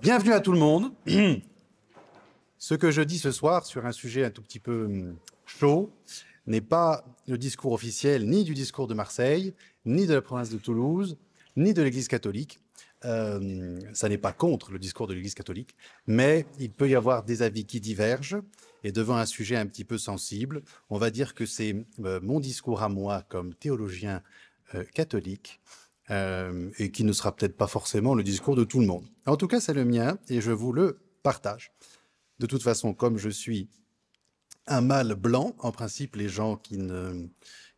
Bienvenue à tout le monde. Ce que je dis ce soir sur un sujet un tout petit peu hum, chaud n'est pas le discours officiel ni du discours de Marseille, ni de la province de Toulouse, ni de l'Église catholique. Euh, ça n'est pas contre le discours de l'Église catholique, mais il peut y avoir des avis qui divergent. Et devant un sujet un petit peu sensible, on va dire que c'est euh, mon discours à moi comme théologien euh, catholique euh, et qui ne sera peut-être pas forcément le discours de tout le monde. En tout cas, c'est le mien et je vous le partage. De toute façon, comme je suis un mâle blanc, en principe, les gens qui,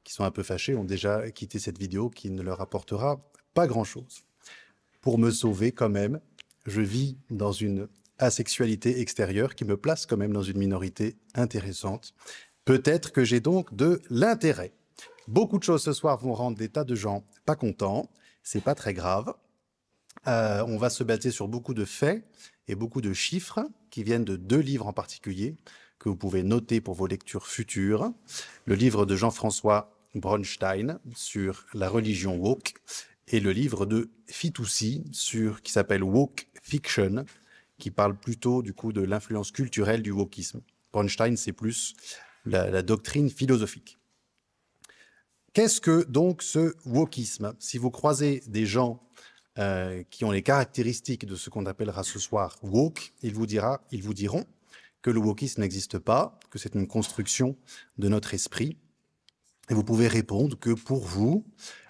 qui sont un peu fâchés ont déjà quitté cette vidéo qui ne leur apportera pas grand-chose. Pour me sauver quand même, je vis dans une asexualité extérieure qui me place quand même dans une minorité intéressante. Peut-être que j'ai donc de l'intérêt. Beaucoup de choses ce soir vont rendre des tas de gens pas contents c'est pas très grave. Euh, on va se baser sur beaucoup de faits et beaucoup de chiffres qui viennent de deux livres en particulier que vous pouvez noter pour vos lectures futures. Le livre de Jean-François Bronstein sur la religion woke et le livre de Fitoussi sur qui s'appelle Woke Fiction qui parle plutôt du coup de l'influence culturelle du wokisme. Bronstein c'est plus la doctrine philosophique. Qu'est-ce que donc ce wokisme Si vous croisez des gens euh, qui ont les caractéristiques de ce qu'on appellera ce soir woke, ils vous diront que le wokisme n'existe pas, que c'est une construction de notre esprit. Et vous pouvez répondre que pour vous,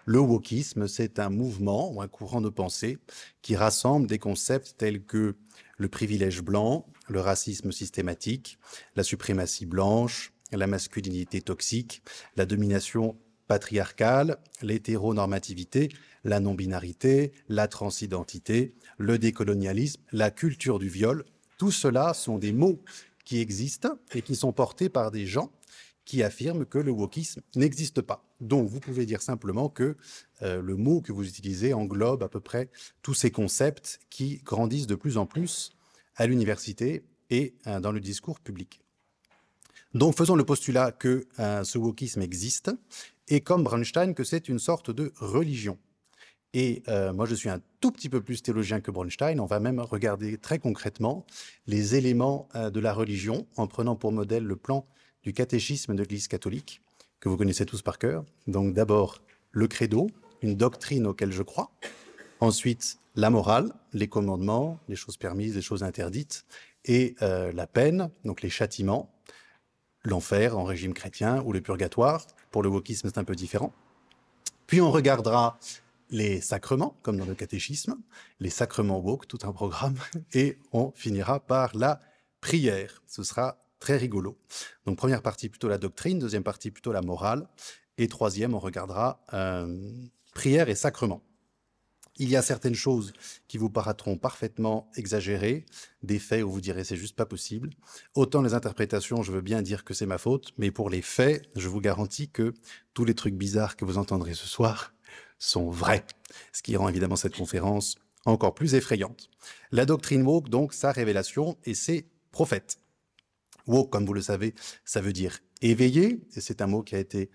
le wokisme, c'est un mouvement ou un courant de pensée qui rassemble des concepts tels que le privilège blanc, le racisme systématique, la suprématie blanche, la masculinité toxique, la domination patriarcale, l'hétéronormativité, la non-binarité, la transidentité, le décolonialisme, la culture du viol. Tout cela sont des mots qui existent et qui sont portés par des gens qui affirment que le wokisme n'existe pas. Donc vous pouvez dire simplement que euh, le mot que vous utilisez englobe à peu près tous ces concepts qui grandissent de plus en plus à l'université et euh, dans le discours public. Donc faisons le postulat que euh, ce wokisme existe et comme Bronstein que c'est une sorte de religion. Et euh, moi, je suis un tout petit peu plus théologien que Bronstein. On va même regarder très concrètement les éléments euh, de la religion en prenant pour modèle le plan du catéchisme de l'Église catholique, que vous connaissez tous par cœur. Donc d'abord, le credo, une doctrine auquel je crois. Ensuite, la morale, les commandements, les choses permises, les choses interdites. Et euh, la peine, donc les châtiments, l'enfer en régime chrétien ou le purgatoire. Pour le wokisme, c'est un peu différent. Puis on regardera les sacrements, comme dans le catéchisme, les sacrements woke, tout un programme, et on finira par la prière. Ce sera très rigolo. Donc première partie plutôt la doctrine, deuxième partie plutôt la morale, et troisième on regardera euh, prière et sacrement. Il y a certaines choses qui vous paraîtront parfaitement exagérées, des faits où vous direz c'est juste pas possible. Autant les interprétations, je veux bien dire que c'est ma faute, mais pour les faits, je vous garantis que tous les trucs bizarres que vous entendrez ce soir sont vrais. Ce qui rend évidemment cette conférence encore plus effrayante. La doctrine woke, donc, sa révélation et ses prophètes. Woke, comme vous le savez, ça veut dire éveillé, et c'est un mot qui a été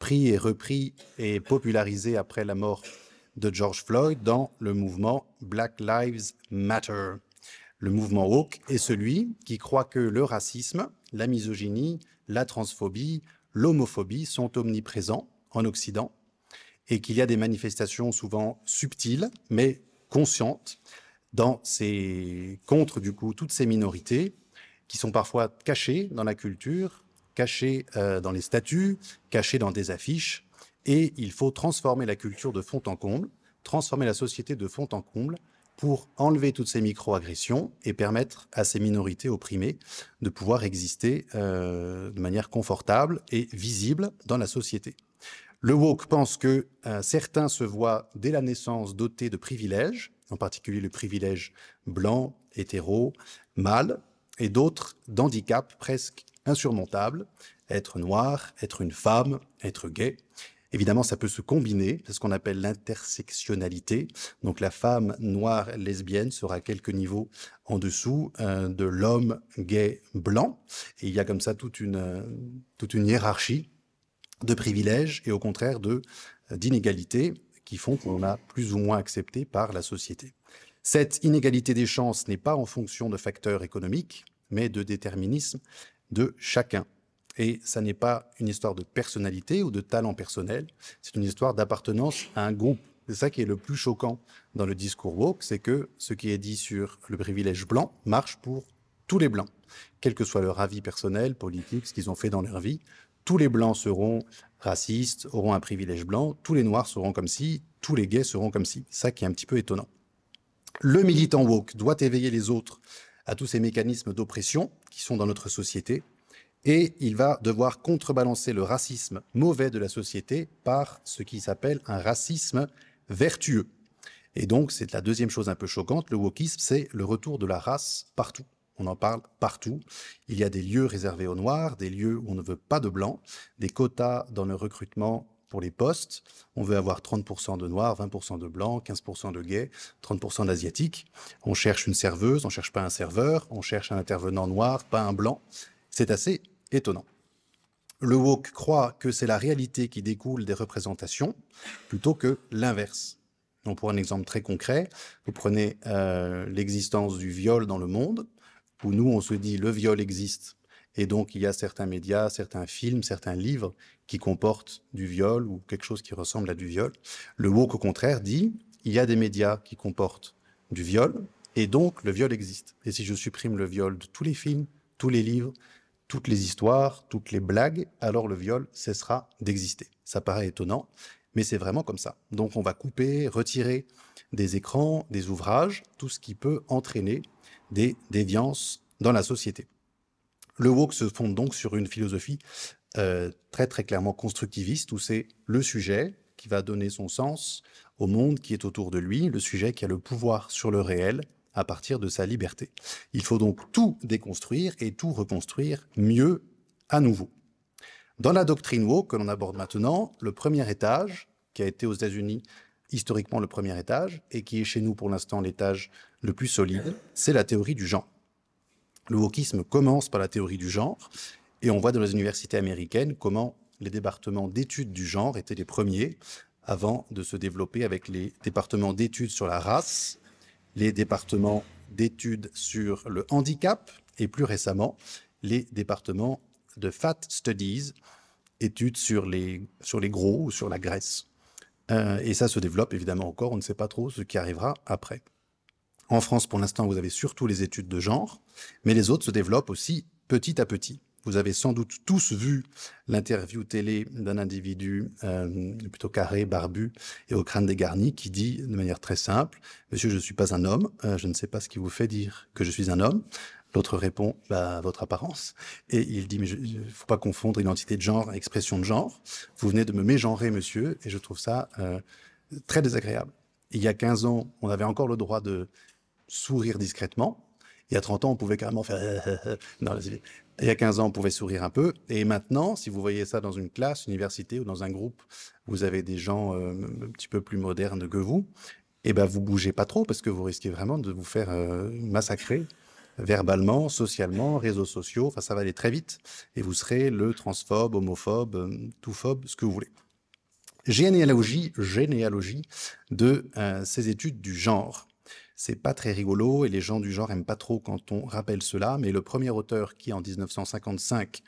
pris et repris et popularisé après la mort de George Floyd dans le mouvement Black Lives Matter. Le mouvement woke est celui qui croit que le racisme, la misogynie, la transphobie, l'homophobie sont omniprésents en Occident et qu'il y a des manifestations souvent subtiles mais conscientes dans ces contre du coup toutes ces minorités qui sont parfois cachées dans la culture, cachées euh, dans les statues, cachées dans des affiches et il faut transformer la culture de fond en comble, transformer la société de fond en comble pour enlever toutes ces micro-agressions et permettre à ces minorités opprimées de pouvoir exister euh, de manière confortable et visible dans la société. Le woke pense que euh, certains se voient dès la naissance dotés de privilèges, en particulier le privilège blanc, hétéro, mâle, et d'autres d'handicap presque insurmontables, être noir, être une femme, être gay, Évidemment, ça peut se combiner, c'est ce qu'on appelle l'intersectionnalité. Donc la femme noire lesbienne sera à quelques niveaux en dessous euh, de l'homme gay blanc. Et il y a comme ça toute une, euh, toute une hiérarchie de privilèges et au contraire de euh, d'inégalités qui font qu'on a plus ou moins accepté par la société. Cette inégalité des chances n'est pas en fonction de facteurs économiques, mais de déterminisme de chacun. Et ça n'est pas une histoire de personnalité ou de talent personnel, c'est une histoire d'appartenance à un groupe. C'est ça qui est le plus choquant dans le discours woke, c'est que ce qui est dit sur le privilège blanc marche pour tous les blancs, quel que soit leur avis personnel, politique, ce qu'ils ont fait dans leur vie. Tous les blancs seront racistes, auront un privilège blanc, tous les noirs seront comme si, tous les gays seront comme si. Ça qui est un petit peu étonnant. Le militant woke doit éveiller les autres à tous ces mécanismes d'oppression qui sont dans notre société, et il va devoir contrebalancer le racisme mauvais de la société par ce qui s'appelle un racisme vertueux. Et donc, c'est la deuxième chose un peu choquante, le wokisme, c'est le retour de la race partout. On en parle partout. Il y a des lieux réservés aux Noirs, des lieux où on ne veut pas de Blancs, des quotas dans le recrutement pour les postes. On veut avoir 30% de Noirs, 20% de Blancs, 15% de Gays, 30% d'Asiatiques. On cherche une serveuse, on ne cherche pas un serveur, on cherche un intervenant noir, pas un Blanc. C'est assez étonnant. Le woke croit que c'est la réalité qui découle des représentations plutôt que l'inverse. Donc pour un exemple très concret, vous prenez euh, l'existence du viol dans le monde, où nous on se dit le viol existe, et donc il y a certains médias, certains films, certains livres qui comportent du viol ou quelque chose qui ressemble à du viol. Le woke au contraire dit il y a des médias qui comportent du viol, et donc le viol existe. Et si je supprime le viol de tous les films, tous les livres, toutes les histoires, toutes les blagues, alors le viol cessera d'exister. Ça paraît étonnant, mais c'est vraiment comme ça. Donc on va couper, retirer des écrans, des ouvrages, tout ce qui peut entraîner des déviances dans la société. Le woke se fonde donc sur une philosophie euh, très très clairement constructiviste où c'est le sujet qui va donner son sens au monde qui est autour de lui, le sujet qui a le pouvoir sur le réel à partir de sa liberté. Il faut donc tout déconstruire et tout reconstruire mieux à nouveau. Dans la doctrine woke que l'on aborde maintenant, le premier étage, qui a été aux États-Unis historiquement le premier étage, et qui est chez nous pour l'instant l'étage le plus solide, c'est la théorie du genre. Le wokisme commence par la théorie du genre, et on voit dans les universités américaines comment les départements d'études du genre étaient les premiers, avant de se développer avec les départements d'études sur la race, les départements d'études sur le handicap et plus récemment les départements de Fat Studies, études sur les, sur les gros ou sur la graisse. Euh, et ça se développe évidemment encore, on ne sait pas trop ce qui arrivera après. En France, pour l'instant, vous avez surtout les études de genre, mais les autres se développent aussi petit à petit. Vous avez sans doute tous vu l'interview télé d'un individu euh, plutôt carré, barbu et au crâne dégarni qui dit de manière très simple Monsieur, je ne suis pas un homme, euh, je ne sais pas ce qui vous fait dire que je suis un homme. L'autre répond bah, votre apparence. Et il dit mais il ne faut pas confondre identité de genre et expression de genre. Vous venez de me mégenrer, monsieur, et je trouve ça euh, très désagréable. Il y a 15 ans, on avait encore le droit de sourire discrètement. Il y a 30 ans, on pouvait carrément faire. non, il y a 15 ans, on pouvait sourire un peu. Et maintenant, si vous voyez ça dans une classe, université ou dans un groupe, vous avez des gens euh, un petit peu plus modernes que vous, et eh ben vous bougez pas trop parce que vous risquez vraiment de vous faire euh, massacrer verbalement, socialement, réseaux sociaux. Enfin, ça va aller très vite et vous serez le transphobe, homophobe, euh, toutphobe, ce que vous voulez. Généalogie, généalogie de ces études du genre. C'est pas très rigolo et les gens du genre aiment pas trop quand on rappelle cela, mais le premier auteur qui, en 1955,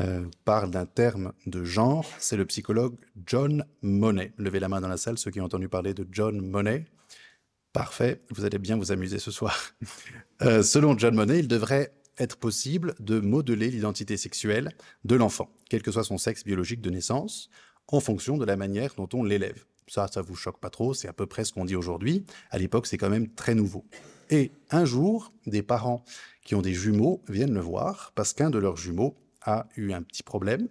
euh, parle d'un terme de genre, c'est le psychologue John Monet. Levez la main dans la salle ceux qui ont entendu parler de John Monet. Parfait, vous allez bien vous amuser ce soir. Euh, selon John Monet, il devrait être possible de modeler l'identité sexuelle de l'enfant, quel que soit son sexe biologique de naissance, en fonction de la manière dont on l'élève. Ça, ça vous choque pas trop, c'est à peu près ce qu'on dit aujourd'hui. À l'époque, c'est quand même très nouveau. Et un jour, des parents qui ont des jumeaux viennent le voir parce qu'un de leurs jumeaux a eu un petit problème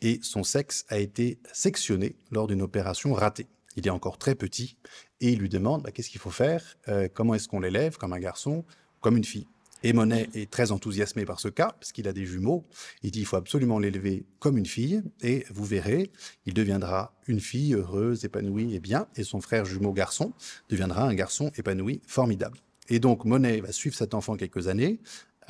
et son sexe a été sectionné lors d'une opération ratée. Il est encore très petit et il lui demande bah, qu'est-ce qu'il faut faire, euh, comment est-ce qu'on l'élève comme un garçon, comme une fille. Et Monet est très enthousiasmé par ce cas, parce qu'il a des jumeaux. Il dit il faut absolument l'élever comme une fille, et vous verrez, il deviendra une fille heureuse, épanouie et bien, et son frère jumeau garçon deviendra un garçon épanoui formidable. Et donc Monet va suivre cet enfant quelques années,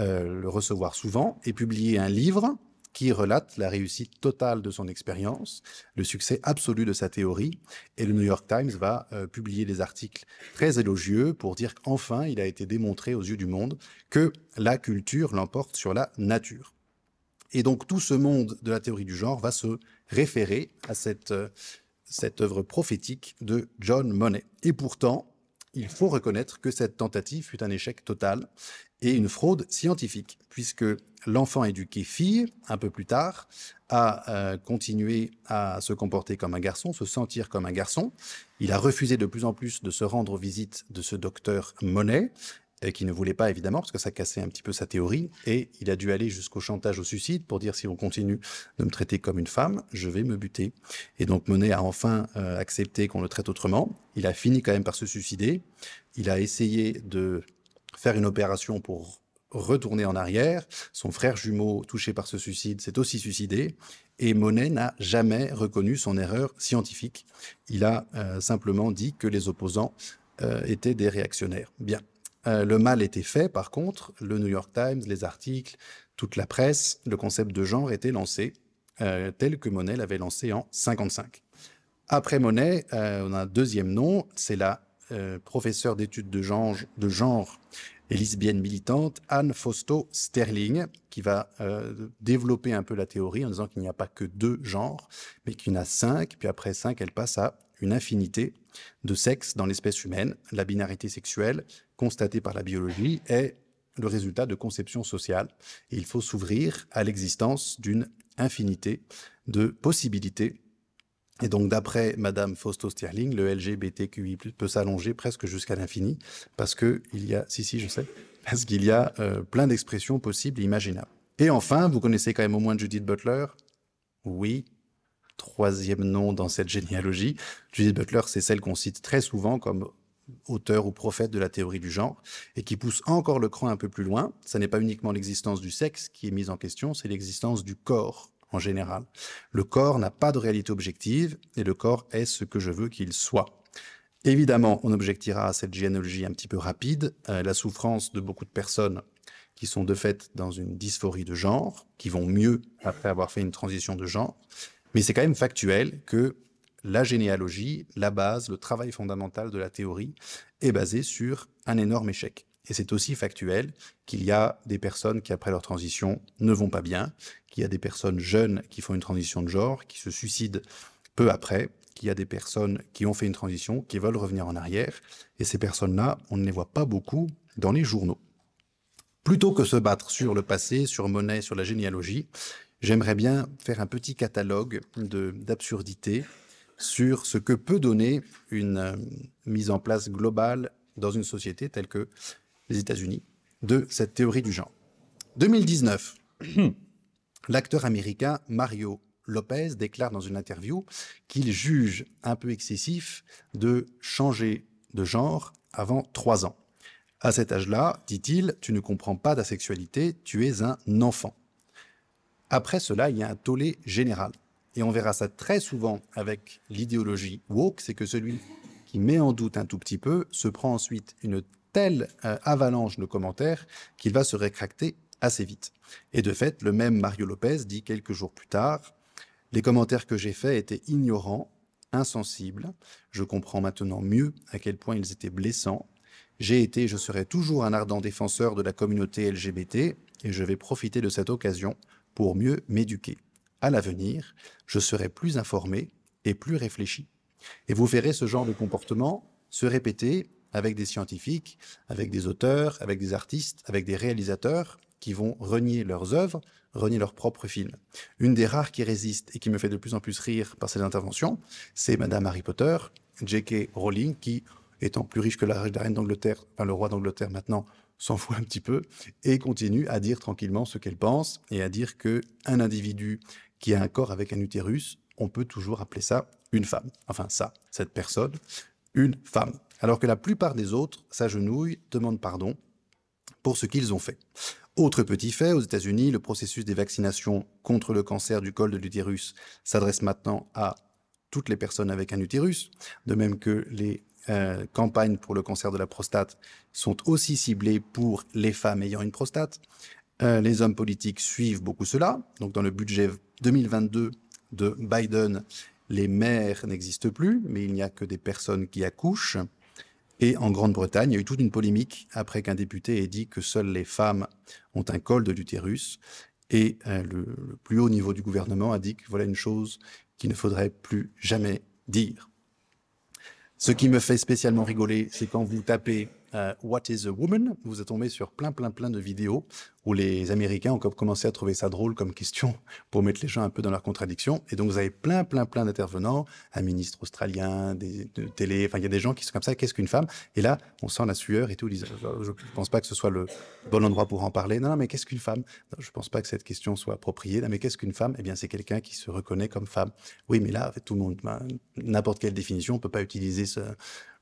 euh, le recevoir souvent et publier un livre qui relate la réussite totale de son expérience, le succès absolu de sa théorie. Et le New York Times va euh, publier des articles très élogieux pour dire qu'enfin, il a été démontré aux yeux du monde que la culture l'emporte sur la nature. Et donc tout ce monde de la théorie du genre va se référer à cette, euh, cette œuvre prophétique de John Monet. Et pourtant, il faut reconnaître que cette tentative fut un échec total et une fraude scientifique, puisque l'enfant éduqué fille, un peu plus tard, a euh, continué à se comporter comme un garçon, se sentir comme un garçon. Il a refusé de plus en plus de se rendre aux visites de ce docteur Monet, et qui ne voulait pas évidemment parce que ça cassait un petit peu sa théorie et il a dû aller jusqu'au chantage au suicide pour dire si on continue de me traiter comme une femme, je vais me buter. Et donc Monet a enfin euh, accepté qu'on le traite autrement. Il a fini quand même par se suicider. Il a essayé de faire une opération pour retourner en arrière. Son frère jumeau, touché par ce suicide, s'est aussi suicidé. Et Monet n'a jamais reconnu son erreur scientifique. Il a euh, simplement dit que les opposants euh, étaient des réactionnaires. Bien. Euh, le mal était fait, par contre, le New York Times, les articles, toute la presse, le concept de genre était lancé euh, tel que Monet l'avait lancé en 55. Après Monet, euh, on a un deuxième nom, c'est la professeure d'études de genre, et lesbienne militante Anne Fausto Sterling, qui va développer un peu la théorie en disant qu'il n'y a pas que deux genres, mais qu'il y en a cinq, puis après cinq, elle passe à une infinité de sexe dans l'espèce humaine. La binarité sexuelle, constatée par la biologie, est le résultat de conceptions sociales. il faut s'ouvrir à l'existence d'une infinité de possibilités. Et donc, d'après Madame Fausto Sterling, le LGBTQI peut s'allonger presque jusqu'à l'infini, parce qu'il y a, si, si, je sais, parce qu'il y a euh, plein d'expressions possibles imaginables. Et enfin, vous connaissez quand même au moins Judith Butler Oui, troisième nom dans cette généalogie. Judith Butler, c'est celle qu'on cite très souvent comme auteur ou prophète de la théorie du genre, et qui pousse encore le cran un peu plus loin. Ce n'est pas uniquement l'existence du sexe qui est mise en question, c'est l'existence du corps en général. Le corps n'a pas de réalité objective, et le corps est ce que je veux qu'il soit. Évidemment, on objectira à cette généalogie un petit peu rapide, euh, la souffrance de beaucoup de personnes qui sont de fait dans une dysphorie de genre, qui vont mieux après avoir fait une transition de genre, mais c'est quand même factuel que la généalogie, la base, le travail fondamental de la théorie est basé sur un énorme échec. Et c'est aussi factuel qu'il y a des personnes qui, après leur transition, ne vont pas bien, qu'il y a des personnes jeunes qui font une transition de genre, qui se suicident peu après, qu'il y a des personnes qui ont fait une transition, qui veulent revenir en arrière. Et ces personnes-là, on ne les voit pas beaucoup dans les journaux. Plutôt que se battre sur le passé, sur Monet, sur la généalogie, j'aimerais bien faire un petit catalogue d'absurdités sur ce que peut donner une euh, mise en place globale dans une société telle que les États-Unis de cette théorie du genre. 2019, hmm. l'acteur américain Mario Lopez déclare dans une interview qu'il juge un peu excessif de changer de genre avant trois ans. À cet âge-là, dit-il, tu ne comprends pas ta sexualité, tu es un enfant. Après cela, il y a un tollé général. Et on verra ça très souvent avec l'idéologie woke, c'est que celui qui met en doute un tout petit peu se prend ensuite une telle euh, avalanche de commentaires qu'il va se rétracter assez vite. Et de fait, le même Mario Lopez dit quelques jours plus tard, les commentaires que j'ai faits étaient ignorants, insensibles, je comprends maintenant mieux à quel point ils étaient blessants, j'ai été je serai toujours un ardent défenseur de la communauté LGBT et je vais profiter de cette occasion pour mieux m'éduquer. À l'avenir, je serai plus informé et plus réfléchi. Et vous verrez ce genre de comportement se répéter avec des scientifiques, avec des auteurs, avec des artistes, avec des réalisateurs qui vont renier leurs œuvres, renier leurs propres films. Une des rares qui résiste et qui me fait de plus en plus rire par ses interventions, c'est Madame Harry Potter, J.K. Rowling, qui étant plus riche que la reine d'Angleterre, enfin le roi d'Angleterre maintenant, s'en fout un petit peu, et continue à dire tranquillement ce qu'elle pense, et à dire que un individu qui a un corps avec un utérus, on peut toujours appeler ça une femme. Enfin ça, cette personne, une femme. Alors que la plupart des autres s'agenouillent, demandent pardon pour ce qu'ils ont fait. Autre petit fait, aux États-Unis, le processus des vaccinations contre le cancer du col de l'utérus s'adresse maintenant à toutes les personnes avec un utérus, de même que les campagne euh, campagnes pour le cancer de la prostate sont aussi ciblées pour les femmes ayant une prostate. Euh, les hommes politiques suivent beaucoup cela. Donc dans le budget 2022 de Biden, les mères n'existent plus, mais il n'y a que des personnes qui accouchent. Et en Grande-Bretagne, il y a eu toute une polémique après qu'un député ait dit que seules les femmes ont un col de l'utérus. Et euh, le, plus haut niveau du gouvernement a dit que voilà une chose qu'il ne faudrait plus jamais dire. Ce qui me fait spécialement rigoler, c'est quand vous tapez euh, What is a Woman Vous êtes tombé sur plein, plein, plein de vidéos où les Américains ont commencé à trouver ça drôle comme question pour mettre les gens un peu dans leur contradiction. Et donc, vous avez plein, plein, plein d'intervenants, un ministre australien, des de télé, enfin, il y a des gens qui sont comme ça, qu'est-ce qu'une femme Et là, on sent la sueur et tout. Disent, je ne pense pas que ce soit le bon endroit pour en parler. Non, non mais qu'est-ce qu'une femme Je ne pense pas que cette question soit appropriée. Non, mais qu'est-ce qu'une femme Eh bien, c'est quelqu'un qui se reconnaît comme femme. Oui, mais là, tout le monde, ben, n'importe quelle définition, on ne peut pas utiliser ce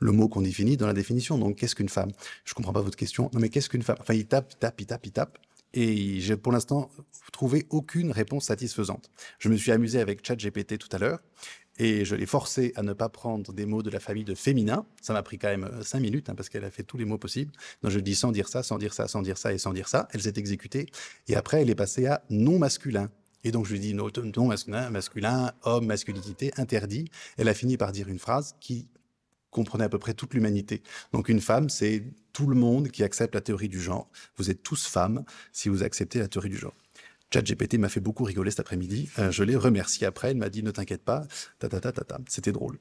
le mot qu'on définit dans la définition. Donc, qu'est-ce qu'une femme Je ne comprends pas votre question. Non, mais qu'est-ce qu'une femme Enfin, il tape, il tape, il tape, il tape. Et j'ai pour l'instant trouvé aucune réponse satisfaisante. Je me suis amusé avec ChatGPT tout à l'heure et je l'ai forcé à ne pas prendre des mots de la famille de féminin. Ça m'a pris quand même euh, cinq minutes hein, parce qu'elle a fait tous les mots possibles. Donc je dis sans dire ça, sans dire ça, sans dire ça et sans dire ça. Elle s'est exécutée et après elle est passée à non masculin. Et donc je lui dis non, non masculin, masculin, homme, masculinité interdit. Elle a fini par dire une phrase qui comprenait à peu près toute l'humanité. Donc une femme, c'est tout le monde qui accepte la théorie du genre. Vous êtes tous femmes si vous acceptez la théorie du genre. GPT m'a fait beaucoup rigoler cet après-midi. Euh, je l'ai remercié après. Il m'a dit ne t'inquiète pas. Ta ta ta C'était drôle.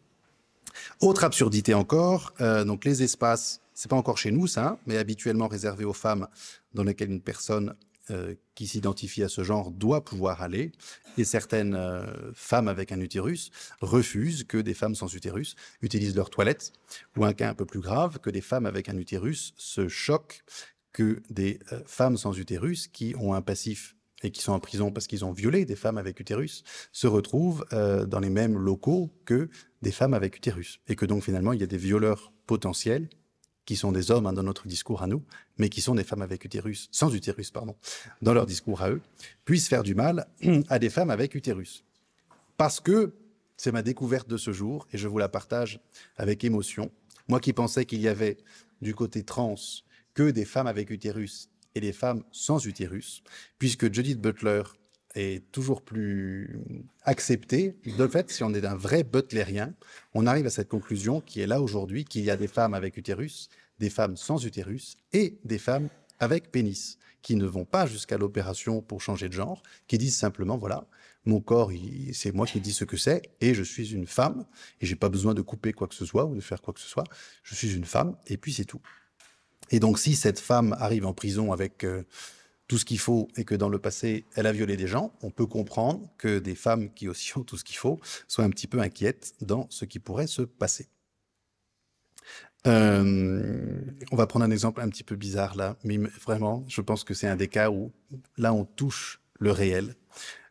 Autre absurdité encore. Euh, donc les espaces, c'est pas encore chez nous ça, mais habituellement réservés aux femmes, dans lesquelles une personne euh, qui s'identifie à ce genre doit pouvoir aller, et certaines euh, femmes avec un utérus refusent que des femmes sans utérus utilisent leur toilette, ou un cas un peu plus grave, que des femmes avec un utérus se choquent que des euh, femmes sans utérus qui ont un passif et qui sont en prison parce qu'ils ont violé des femmes avec utérus, se retrouvent dans les mêmes locaux que des femmes avec utérus. Et que donc finalement, il y a des violeurs potentiels qui sont des hommes hein, dans notre discours à nous, mais qui sont des femmes avec utérus, sans utérus, pardon, dans leur discours à eux, puissent faire du mal à des femmes avec utérus. Parce que c'est ma découverte de ce jour et je vous la partage avec émotion. Moi qui pensais qu'il y avait du côté trans que des femmes avec utérus et des femmes sans utérus, puisque Judith Butler, est toujours plus accepté. De fait, si on est un vrai butlérien, on arrive à cette conclusion qui est là aujourd'hui, qu'il y a des femmes avec utérus, des femmes sans utérus et des femmes avec pénis, qui ne vont pas jusqu'à l'opération pour changer de genre, qui disent simplement, voilà, mon corps, c'est moi qui dis ce que c'est, et je suis une femme, et j'ai pas besoin de couper quoi que ce soit ou de faire quoi que ce soit, je suis une femme, et puis c'est tout. Et donc si cette femme arrive en prison avec... Euh, tout ce qu'il faut et que dans le passé, elle a violé des gens, on peut comprendre que des femmes qui aussi ont tout ce qu'il faut soient un petit peu inquiètes dans ce qui pourrait se passer. Euh, on va prendre un exemple un petit peu bizarre là, mais vraiment, je pense que c'est un des cas où là on touche le réel.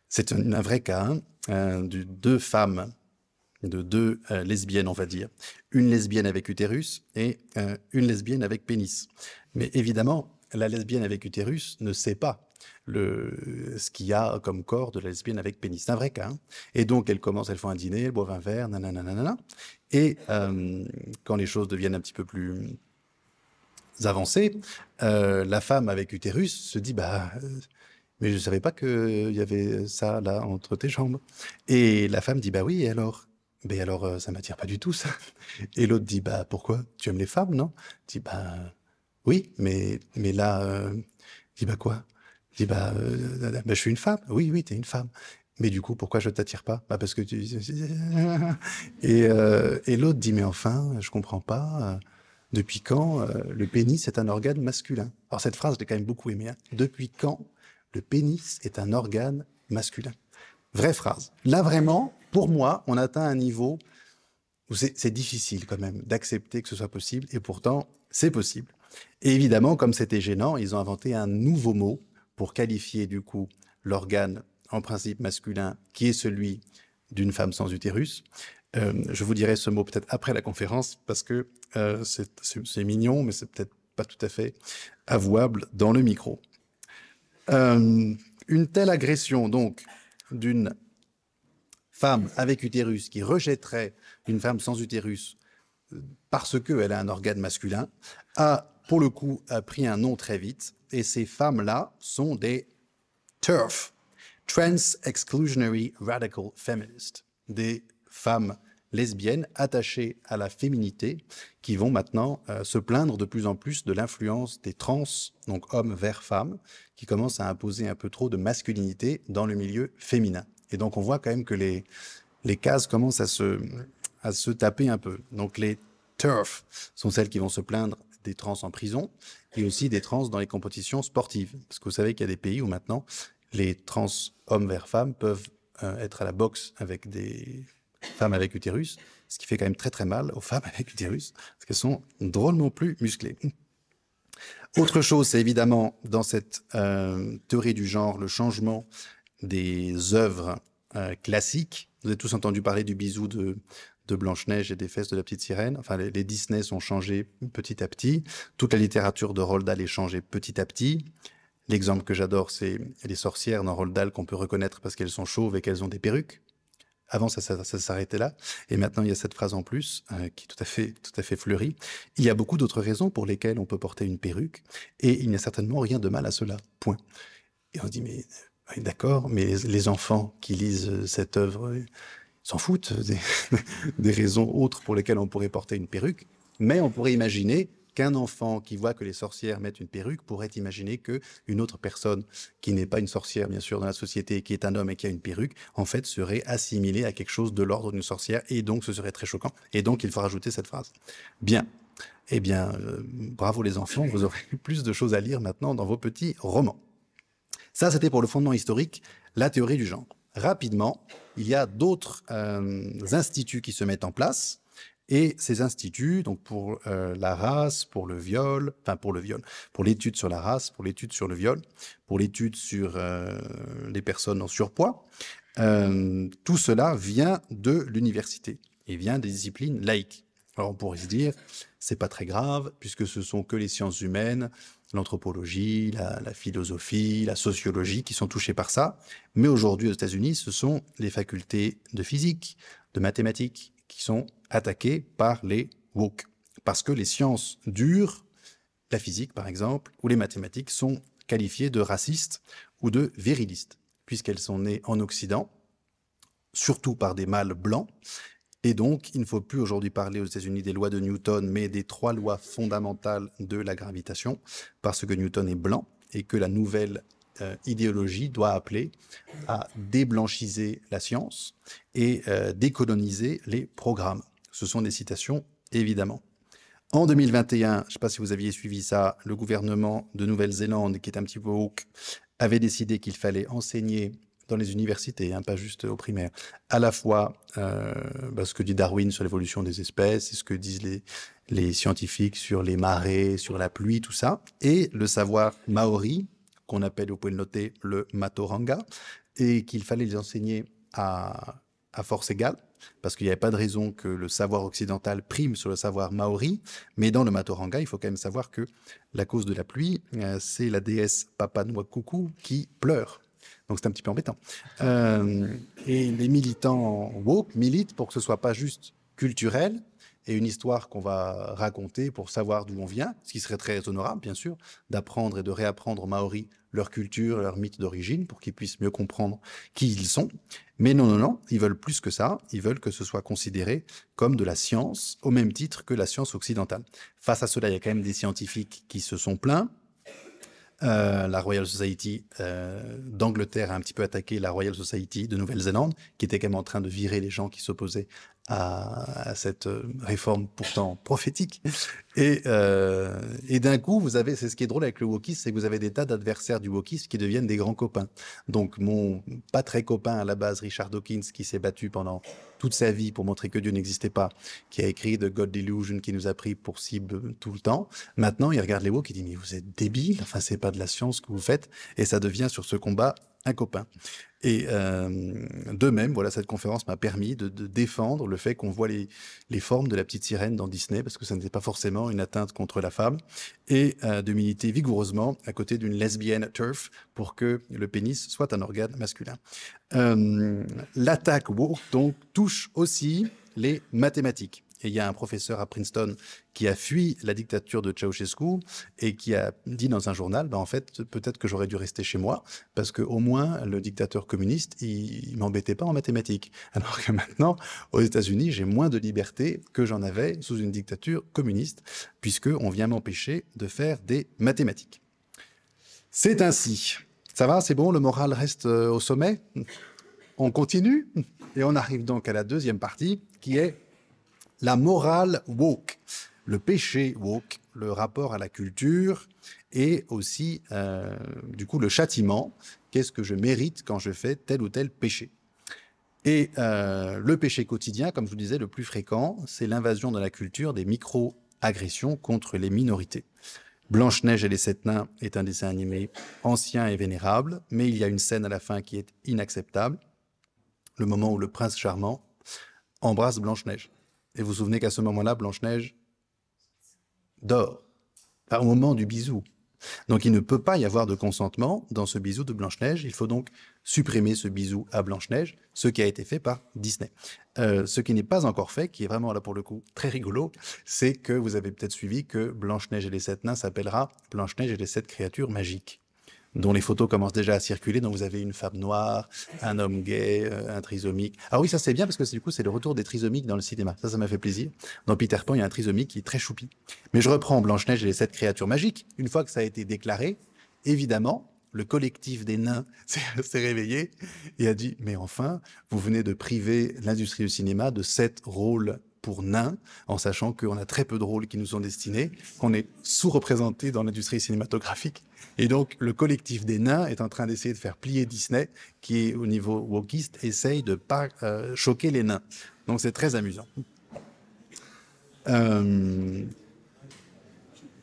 C'est un, vrai cas hein, euh, de deux femmes, de deux euh, lesbiennes on va dire, une lesbienne avec utérus et une lesbienne avec pénis. Mais évidemment, la lesbienne avec utérus ne sait pas le, ce qu'il y a comme corps de la lesbienne avec pénis. C'est un vrai cas. Hein. et donc, elles commencent, elles font un dîner, elles boivent un verre, nanana, Et euh, quand les choses deviennent un petit peu plus avancées, euh, la femme avec utérus se dit, bah... Euh, mais je ne savais pas qu'il y avait ça là entre tes jambes. Et la femme dit Bah oui, et alors Mais alors, ça m'attire pas du tout ça. Et l'autre dit Bah pourquoi Tu aimes les femmes, non Dit Bah oui, mais, mais là, euh, dis bah quoi Dis bah, euh, euh, bah, je suis une femme. Oui, oui, t'es une femme. Mais du coup, pourquoi je t'attire pas Bah parce que tu. et, euh, et l'autre dit mais enfin, je comprends pas. Depuis quand le pénis est un organe masculin Alors cette phrase, j'ai quand même beaucoup aimé. Depuis quand le pénis est un organe masculin Vraie phrase. Là vraiment, pour moi, on atteint un niveau où c'est difficile quand même d'accepter que ce soit possible. Et pourtant, c'est possible évidemment, comme c'était gênant, ils ont inventé un nouveau mot pour qualifier du coup l'organe en principe masculin qui est celui d'une femme sans utérus. Euh, je vous dirai ce mot peut-être après la conférence parce que euh, c'est mignon, mais c'est peut-être pas tout à fait avouable dans le micro. Euh, une telle agression, donc, d'une femme avec utérus qui rejetterait une femme sans utérus parce qu'elle a un organe masculin, a pour le coup, a pris un nom très vite. Et ces femmes-là sont des TERF, Trans Exclusionary Radical Feminist, des femmes lesbiennes attachées à la féminité qui vont maintenant euh, se plaindre de plus en plus de l'influence des trans, donc hommes vers femmes, qui commencent à imposer un peu trop de masculinité dans le milieu féminin. Et donc on voit quand même que les, les cases commencent à se, à se taper un peu. Donc les TERF sont celles qui vont se plaindre des trans en prison et aussi des trans dans les compétitions sportives. Parce que vous savez qu'il y a des pays où maintenant les trans hommes vers femmes peuvent euh, être à la boxe avec des femmes avec utérus, ce qui fait quand même très très mal aux femmes avec utérus, parce qu'elles sont drôlement plus musclées. Autre chose, c'est évidemment dans cette euh, théorie du genre le changement des œuvres euh, classiques. Vous avez tous entendu parler du bisou de, de Blanche-Neige et des fesses de la petite sirène. Enfin, les, Disney sont changés petit à petit. Toute la littérature de Roald Dahl est changée petit à petit. L'exemple que j'adore, c'est les sorcières dans Roald Dahl qu'on peut reconnaître parce qu'elles sont chauves et qu'elles ont des perruques. Avant, ça, s'arrêtait là. Et maintenant, il y a cette phrase en plus euh, qui est tout à fait, tout à fait fleurie. Il y a beaucoup d'autres raisons pour lesquelles on peut porter une perruque et il n'y a certainement rien de mal à cela. Point. Et on se dit, mais euh, d'accord, mais les enfants qui lisent euh, cette œuvre s'en foutent des, raisons autres pour lesquelles on pourrait porter une perruque, mais on pourrait imaginer qu'un enfant qui voit que les sorcières mettent une perruque pourrait imaginer que une autre personne qui n'est pas une sorcière bien sûr dans la société qui est un homme et qui a une perruque en fait serait assimilée à quelque chose de l'ordre d'une sorcière et donc ce serait très choquant et donc il faut rajouter cette phrase. Bien. Eh bien, euh, bravo les enfants, vous aurez plus de choses à lire maintenant dans vos petits romans. Ça, c'était pour le fondement historique, la théorie du genre. Rapidement, il y a d'autres euh, instituts qui se mettent en place. Et ces instituts, donc pour euh, la race, pour le viol, enfin pour le viol, pour l'étude sur la race, pour l'étude sur le viol, pour l'étude sur euh, les personnes en surpoids, tout cela vient de l'université et vient des disciplines laïques. Alors on pourrait se dire, c'est pas très grave puisque ce sont que les sciences humaines, l'anthropologie, la, philosophie, la sociologie qui sont touchés par ça. Mais aujourd'hui, aux États-Unis, ce sont les facultés de physique, de mathématiques qui sont attaquées par les woke. Parce que les sciences dures, la physique par exemple, ou les mathématiques, sont qualifiées de racistes ou de virilistes, puisqu'elles sont nées en Occident, surtout par des mâles blancs, et donc, il ne faut plus aujourd'hui parler aux États-Unis des lois de Newton, mais des trois lois fondamentales de la gravitation, parce que Newton est blanc et que la nouvelle euh, idéologie doit appeler à déblanchiser la science et euh, décoloniser les programmes. Ce sont des citations, évidemment. En 2021, je ne sais pas si vous aviez suivi ça, le gouvernement de Nouvelle-Zélande, qui est un petit peu woke, avait décidé qu'il fallait enseigner dans les universités, hein, pas juste au primaire. À la fois euh, bah, ce que dit Darwin sur l'évolution des espèces, et ce que disent les, scientifiques sur les marées, sur la pluie, tout ça, et le savoir maori, qu'on appelle, vous pouvez le noter, le matoranga, et qu'il fallait les enseigner à, force égale, parce qu'il n'y avait pas de raison que le savoir occidental prime sur le savoir maori, mais dans le Matoranga, il faut quand même savoir que la cause de la pluie, euh, c'est la déesse Kuku qui pleure. Donc c'est un petit peu embêtant. Euh, et les militants woke militent pour que ce soit pas juste culturel et une histoire qu'on va raconter pour savoir d'où on vient, ce qui serait très honorable, bien sûr, d'apprendre et de réapprendre aux Maoris leur culture, leur mythe d'origine, pour qu'ils puissent mieux comprendre qui ils sont. Mais non, non, non, ils veulent plus que ça, ils veulent que ce soit considéré comme de la science, au même titre que la science occidentale. Face à cela, il y a quand même des scientifiques qui se sont plaints, euh, la Royal Society euh, d'Angleterre a un petit peu attaqué la Royal Society de Nouvelle-Zélande, qui était quand même en train de virer les gens qui s'opposaient à, cette euh, réforme pourtant prophétique. Et, euh, et d'un coup, vous avez, c'est ce qui est drôle avec le wokisme, c'est que vous avez des tas d'adversaires du wokisme qui deviennent des grands copains. Donc mon pas très copain à la base, Richard Dawkins, qui s'est battu pendant toute sa vie pour montrer que Dieu n'existait pas, qui a écrit The God Delusion, qui nous a pris pour cible tout le temps. Maintenant, il regarde les wokis il dit mais vous êtes débiles, enfin c'est pas de la science que vous faites, et ça devient sur ce combat un copain. Et euh, de même, voilà, cette conférence m'a permis de, défendre le fait qu'on voit les, formes de la petite sirène dans Disney, parce que ça n'était pas forcément une atteinte contre la femme, et euh, de militer vigoureusement à côté d'une lesbienne turf pour que le pénis soit un organe masculin. Euh, l'attaque woke, donc, touche aussi les mathématiques il y a un professeur à Princeton qui a fui la dictature de Ceausescu et qui a dit dans un journal, bah, en fait, peut-être que j'aurais dû rester chez moi parce que au moins le dictateur communiste, il, il m'embêtait pas en mathématiques. Alors que maintenant, aux États-Unis, j'ai moins de liberté que j'en avais sous une dictature communiste puisque on vient m'empêcher de faire des mathématiques. C'est ainsi. Ça va, c'est bon, le moral reste euh, au sommet. On continue et on arrive donc à la deuxième partie qui est la morale woke, le péché woke, le rapport à la culture et aussi, euh, du coup, le châtiment. Qu'est-ce que je mérite quand je fais tel ou tel péché Et euh, le péché quotidien, comme je vous disais, le plus fréquent, c'est l'invasion de la culture des micro-agressions contre les minorités. Blanche-Neige et les Sept Nains est un dessin animé ancien et vénérable, mais il y a une scène à la fin qui est inacceptable, le moment où le prince charmant embrasse Blanche-Neige. Et vous vous souvenez qu'à ce moment-là, Blanche-Neige dort, au moment du bisou. Donc il ne peut pas y avoir de consentement dans ce bisou de Blanche-Neige. Il faut donc supprimer ce bisou à Blanche-Neige, ce qui a été fait par Disney. Euh, ce qui n'est pas encore fait, qui est vraiment là pour le coup très rigolo, c'est que vous avez peut-être suivi que Blanche-Neige et les sept nains s'appellera Blanche-Neige et les sept créatures magiques dont les photos commencent déjà à circuler. Donc vous avez une femme noire, ah, un homme gay, euh, un trisomique. Ah oui, ça c'est bien parce que du coup c'est le retour des trisomiques dans le cinéma. Ça, ça m'a fait plaisir. Dans Peter Pan, il y a un trisomique qui est très choupi. Mais je reprends Blanche-Neige et les sept créatures magiques. Une fois que ça a été déclaré, évidemment, le collectif des nains s'est réveillé et a dit, mais enfin, vous venez de priver l'industrie du cinéma de sept rôles pour nains, en sachant qu'on a très peu de rôles qui nous sont destinés, qu'on est sous-représenté dans l'industrie cinématographique. Et donc, le collectif des nains est en train d'essayer de faire plier Disney, qui, au niveau wokiste, essaye de pas euh, choquer les nains. Donc, c'est très amusant. Euh,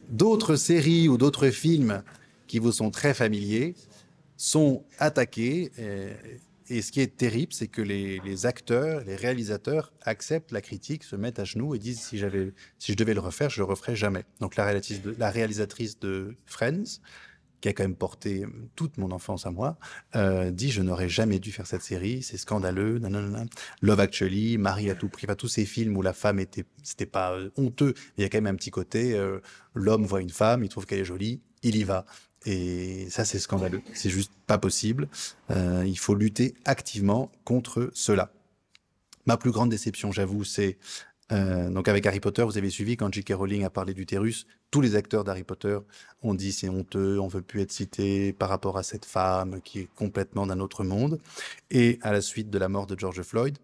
d'autres séries ou d'autres films qui vous sont très familiers sont attaqués, et ce qui est terrible, c'est que les, acteurs, les réalisateurs acceptent la critique, se mettent à genoux et disent si, j'avais, si je devais le refaire, je le referais jamais. Donc la, réalisatrice de, la réalisatrice de Friends, qui a quand même porté euh, toute mon enfance à moi, euh, dit je n'aurais jamais dû faire cette série, c'est scandaleux, Love Actually, Marie à tout prix, tous ces films où la femme était, c'était pas euh, honteux, il y a quand même un petit côté, l'homme voit une femme, il trouve qu'elle est jolie, il y va. Et ça, c'est scandaleux. C'est juste pas possible. Euh, il faut lutter activement contre cela. Ma plus grande déception, j'avoue, c'est euh, donc avec Harry Potter, vous avez suivi quand J.K. Rowling a parlé d'utérus, tous les acteurs d'Harry Potter ont dit c'est honteux, on veut plus être cité par rapport à cette femme qui est complètement d'un autre monde. Et à la suite de la mort de George Floyd,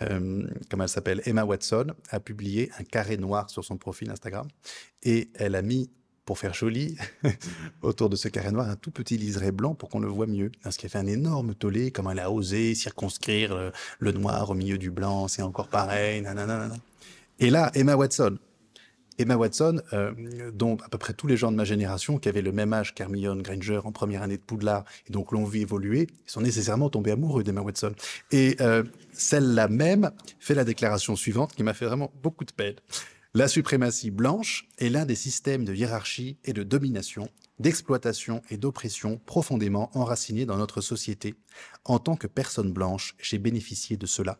euh, comme elle s'appelle, Emma Watson, a publié un carré noir sur son profil Instagram et elle a mis pour faire joli, autour de ce carré noir, un tout petit liseré blanc pour qu'on le voit mieux. Ce qui a fait un énorme tollé, comme elle a osé circonscrire le, noir au milieu du blanc, c'est encore pareil, Et là, Emma Watson. Emma Watson, euh, dont à peu près tous les gens de ma génération, qui avaient le même âge qu'Hermione Granger en première année de Poudlard, et donc l'ont vu évoluer, sont nécessairement tombés amoureux d'Emma Watson. Et euh, celle-là même fait la déclaration suivante qui m'a fait vraiment beaucoup de peine. La suprématie blanche est l'un des systèmes de hiérarchie et de domination, d'exploitation et d'oppression profondément enracinés dans notre société. En tant que personne blanche, j'ai bénéficié de cela.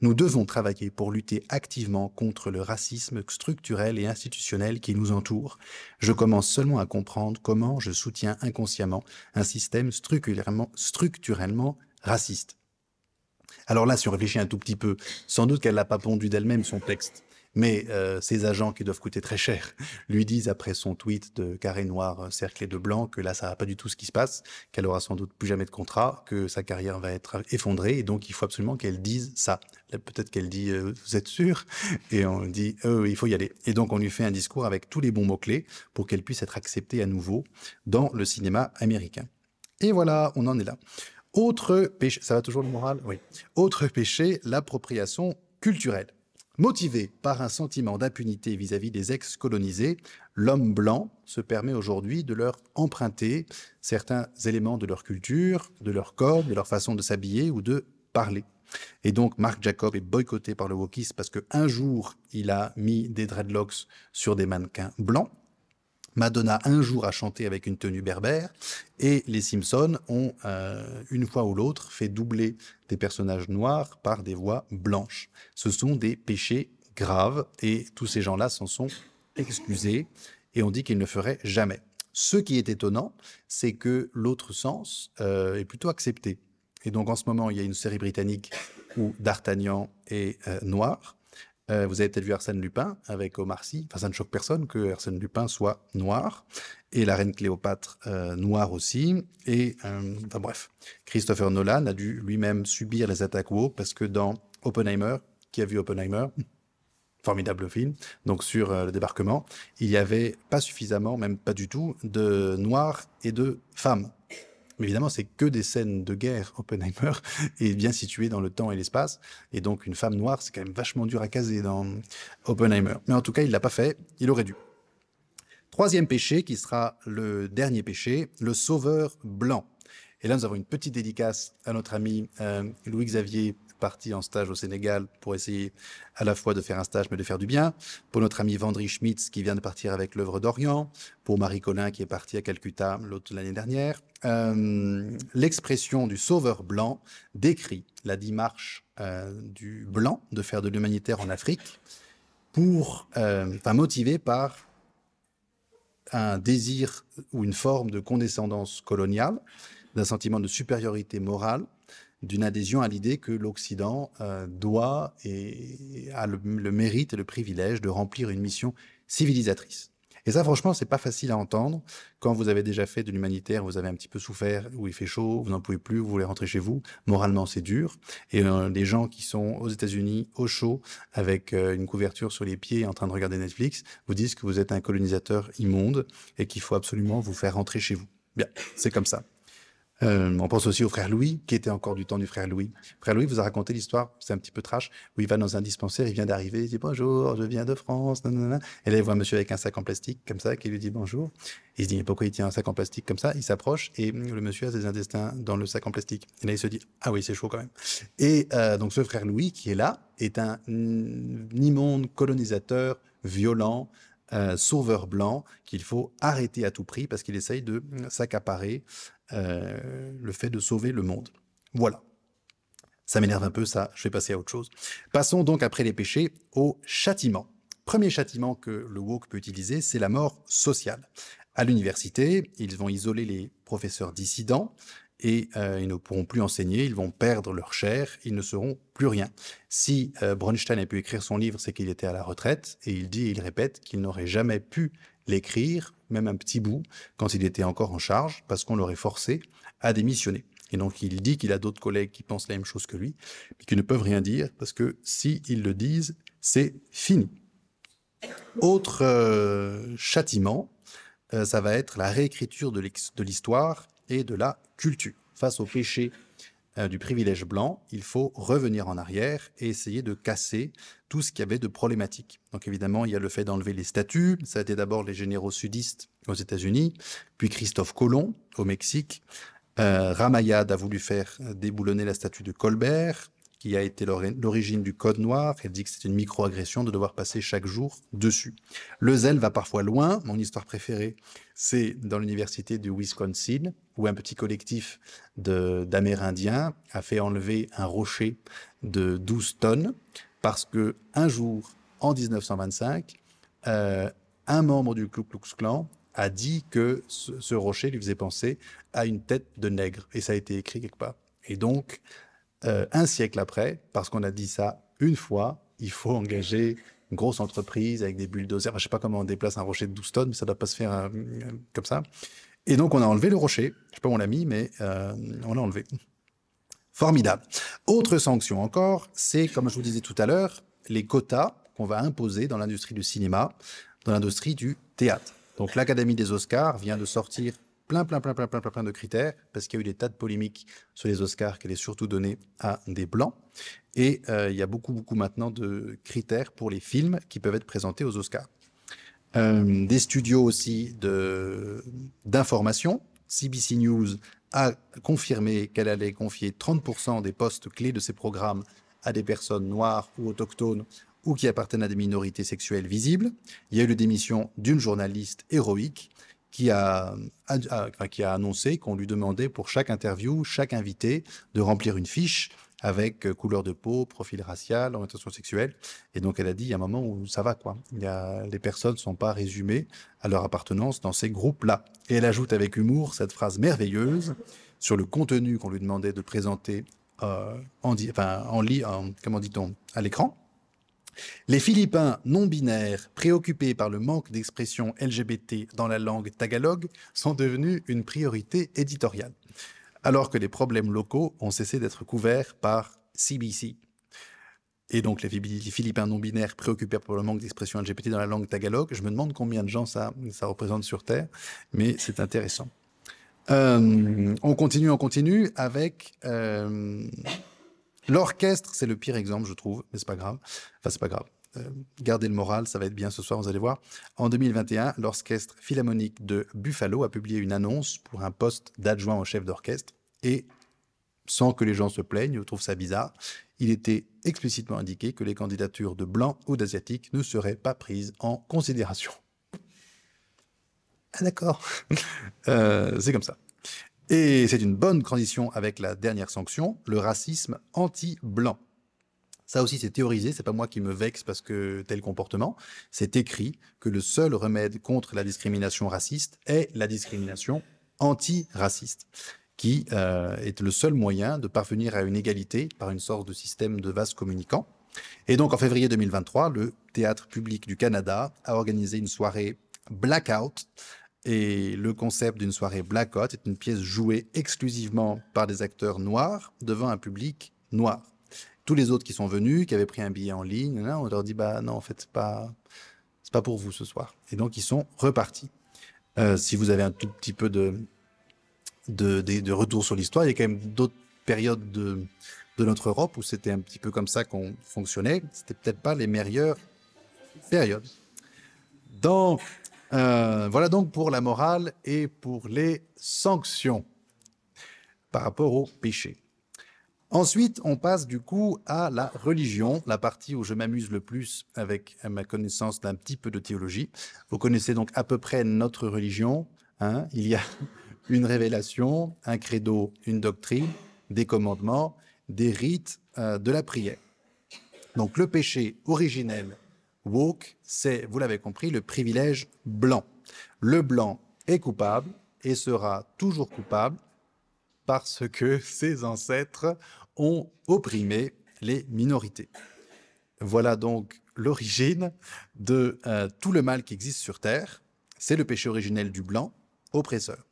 Nous devons travailler pour lutter activement contre le racisme structurel et institutionnel qui nous entoure. Je commence seulement à comprendre comment je soutiens inconsciemment un système structurellement, raciste. Alors là, si on réfléchit un tout petit peu, sans doute qu'elle n'a pas pondu d'elle-même son texte. Mais euh, ces agents qui doivent coûter très cher lui disent après son tweet de carré noir euh, cerclé de blanc que là ça va pas du tout ce qui se passe, qu'elle aura sans doute plus jamais de contrat, que sa carrière va être effondrée et donc il faut absolument qu'elle dise ça. Peut-être qu'elle dit euh, vous êtes sûr et on dit il faut y aller. Et donc on lui fait un discours avec tous les bons mots clés pour qu'elle puisse être acceptée à nouveau dans le cinéma américain. Et voilà, on en est là. Autre péché, ça va toujours le moral Oui. Autre péché, l'appropriation culturelle. Motivé par un sentiment d'impunité vis-à-vis des ex-colonisés, l'homme blanc se permet aujourd'hui de leur emprunter certains éléments de leur culture, de leur corps, de leur façon de s'habiller ou de parler. Et donc, Marc Jacob est boycotté par le wokisme parce qu'un jour, il a mis des dreadlocks sur des mannequins blancs. Madonna un jour a chanté avec une tenue berbère, et les Simpsons ont, euh, une fois ou l'autre, fait doubler des personnages noirs par des voix blanches. Ce sont des péchés graves, et tous ces gens-là s'en sont excusés, et on dit qu'ils ne feraient jamais. Ce qui est étonnant, c'est que l'autre sens euh, est plutôt accepté. Et donc en ce moment, il y a une série britannique où D'Artagnan est euh, noir, euh, vous avez peut-être vu Arsène Lupin avec Omar Sy. ça ne choque personne que Arsène Lupin soit noir et la reine Cléopâtre euh, noire aussi. Et euh, enfin bref, Christopher Nolan a dû lui-même subir les attaques woke parce que dans Oppenheimer, qui a vu Oppenheimer, formidable film, donc sur le débarquement, il n'y avait pas suffisamment, même pas du tout, de noirs et de femmes évidemment, c'est que des scènes de guerre. Oppenheimer est bien situé dans le temps et l'espace. Et donc, une femme noire, c'est quand même vachement dur à caser dans Oppenheimer. Mais en tout cas, il ne l'a pas fait. Il aurait dû. Troisième péché, qui sera le dernier péché, le sauveur blanc. Et là, nous avons une petite dédicace à notre ami euh, Louis-Xavier parti en stage au Sénégal pour essayer à la fois de faire un stage mais de faire du bien, pour notre ami Vendry Schmitz qui vient de partir avec l'œuvre d'Orient, pour Marie Collin qui est partie à Calcutta l'autre l'année dernière. Euh, l'expression du sauveur blanc décrit la démarche euh, du blanc de faire de l'humanitaire en Afrique pour, euh, enfin, motivé par un désir ou une forme de condescendance coloniale, d'un sentiment de supériorité morale d'une adhésion à l'idée que l'Occident euh, doit et a le, mérite et le privilège de remplir une mission civilisatrice. Et ça, franchement, c'est pas facile à entendre quand vous avez déjà fait de l'humanitaire, vous avez un petit peu souffert, où il fait chaud, vous n'en pouvez plus, vous voulez rentrer chez vous. Moralement, c'est dur. Et euh, les gens qui sont aux États-Unis, au chaud, avec euh, une couverture sur les pieds, en train de regarder Netflix, vous disent que vous êtes un colonisateur immonde et qu'il faut absolument vous faire rentrer chez vous. Bien, c'est comme ça. Euh, on pense aussi au frère Louis, qui était encore du temps du frère Louis. Frère Louis vous a raconté l'histoire, c'est un petit peu trash, où il va dans un dispensaire, il vient d'arriver, il dit bonjour, je viens de France, nanana. Et là, il voit un monsieur avec un sac en plastique, comme ça, qui lui dit bonjour. Il se dit, mais pourquoi il tient un sac en plastique comme ça Il s'approche et le monsieur a ses intestins dans le sac en plastique. Et là, il se dit, ah oui, c'est chaud quand même. Et euh, donc, ce frère Louis, qui est là, est un, mm, immonde colonisateur violent, euh, sauveur blanc qu'il faut arrêter à tout prix parce qu'il essaye de mm, s'accaparer euh, le fait de sauver le monde. Voilà. Ça m'énerve un peu, ça, je vais passer à autre chose. Passons donc après les péchés au châtiment. Premier châtiment que le woke peut utiliser, c'est la mort sociale. À l'université, ils vont isoler les professeurs dissidents et euh, ils ne pourront plus enseigner, ils vont perdre leur chair, ils ne seront plus rien. Si euh, Bronstein a pu écrire son livre, c'est qu'il était à la retraite et il dit il répète qu'il n'aurait jamais pu l'écrire même un petit bout, quand il était encore en charge, parce qu'on l'aurait forcé à démissionner. Et donc, il dit qu'il a d'autres collègues qui pensent la même chose que lui, mais qui ne peuvent rien dire, parce que s'ils ils le disent, c'est fini. Autre euh, châtiment, euh, ça va être la réécriture de l'histoire et de la culture. Face au péché euh, du privilège blanc, il faut revenir en arrière et essayer de casser tout ce qu'il y avait de problématique. Donc évidemment, il y a le fait d'enlever les statues, ça a été d'abord les généraux sudistes aux États-Unis, puis Christophe Colomb au Mexique. Euh, Ramayad a voulu faire déboulonner la statue de Colbert, qui a été l'origine du code noir. Elle dit que c'est une microagression de devoir passer chaque jour dessus. Le zèle va parfois loin. Mon histoire préférée, c'est dans l'université du Wisconsin, où un petit collectif d'Amérindiens a fait enlever un rocher de 12 tonnes parce que un jour, en 1925, euh, un membre du Ku Klux Klan a dit que ce, ce rocher lui faisait penser à une tête de nègre. Et ça a été écrit quelque part. Et donc, euh, un siècle après, parce qu'on a dit ça une fois, il faut engager une grosse entreprise avec des bulldozers. je ne sais pas comment on déplace un rocher de 12 tonnes, mais ça ne doit pas se faire euh, comme ça. Et donc, on a enlevé le rocher. Je ne sais pas où on l'a mis, mais euh, on l'a enlevé. Formidable. Autre sanction encore, c'est, comme je vous disais tout à l'heure, les quotas qu'on va imposer dans l'industrie du cinéma, dans l'industrie du théâtre. Donc, l'Académie des Oscars vient de sortir plein, plein, plein, plein, plein, de critères, parce qu'il y a eu des tas de polémiques sur les Oscars qu'elle est surtout donnée à des blancs. Et euh, il y a beaucoup, beaucoup maintenant de critères pour les films qui peuvent être présentés aux Oscars. Euh, des studios aussi d'information. CBC News a confirmé qu'elle allait confier 30% des postes clés de ses programmes à des personnes noires ou autochtones ou qui appartiennent à des minorités sexuelles visibles. Il y a eu la démission d'une journaliste héroïque qui a, annoncé qu'on lui demandait pour chaque interview, chaque invité, de remplir une fiche avec euh, couleur de peau, profil racial, orientation sexuelle. Et donc, elle a dit, il y a un moment où ça va, quoi. Il y les personnes ne sont pas résumées à leur appartenance dans ces groupes-là. Et elle ajoute avec humour cette phrase merveilleuse sur le contenu qu'on lui demandait de présenter euh, en, enfin, comment dit-on, à l'écran. Les Philippins non binaires, préoccupés par le manque d'expression LGBT dans la langue tagalog, sont devenus une priorité éditoriale, alors que les problèmes locaux ont cessé d'être couverts par CBC. Et donc les Philippins non binaires préoccupés par le manque d'expression LGBT dans la langue tagalog, je me demande combien de gens ça, représente sur Terre, mais c'est intéressant. Euh, on continue, on continue avec... Euh, L'orchestre, c'est le pire exemple, je trouve, mais c'est pas grave. Enfin, c'est pas grave. Euh, gardez le moral, ça va être bien ce soir, vous allez voir. En 2021, l'Orchestre Philharmonique de Buffalo a publié une annonce pour un poste d'adjoint au chef d'orchestre et, sans que les gens se plaignent ou trouvent ça bizarre, il était explicitement indiqué que les candidatures de blancs ou d'asiatiques ne seraient pas prises en considération. Ah d'accord, euh, c'est comme ça. Et c'est une bonne transition avec la dernière sanction, le racisme anti-blanc. Ça aussi, c'est théorisé, c'est pas moi qui me vexe parce que tel comportement. C'est écrit que le seul remède contre la discrimination raciste est la discrimination anti-raciste, qui euh, est le seul moyen de parvenir à une égalité par une sorte de système de vase communicants. Et donc, en février 2023, le Théâtre public du Canada a organisé une soirée Blackout et le concept d'une soirée blackout est une pièce jouée exclusivement par des acteurs noirs devant un public noir. Tous les autres qui sont venus, qui avaient pris un billet en ligne, on leur dit bah non en fait c'est pas c'est pas pour vous ce soir. Et donc ils sont repartis. Euh, si vous avez un tout petit peu de de, de retour sur l'histoire, il y a quand même d'autres périodes de de notre Europe où c'était un petit peu comme ça qu'on fonctionnait. C'était peut-être pas les meilleures périodes. Donc euh, voilà donc pour la morale et pour les sanctions par rapport au péché. Ensuite, on passe du coup à la religion, la partie où je m'amuse le plus avec ma connaissance d'un petit peu de théologie. Vous connaissez donc à peu près notre religion. Hein. Il y a une révélation, un credo, une doctrine, des commandements, des rites, euh, de la prière. Donc le péché originel Woke, c'est, vous l'avez compris, le privilège blanc. Le blanc est coupable et sera toujours coupable parce que ses ancêtres ont opprimé les minorités. Voilà donc l'origine de euh, tout le mal qui existe sur Terre. C'est le péché originel du blanc, oppresseur.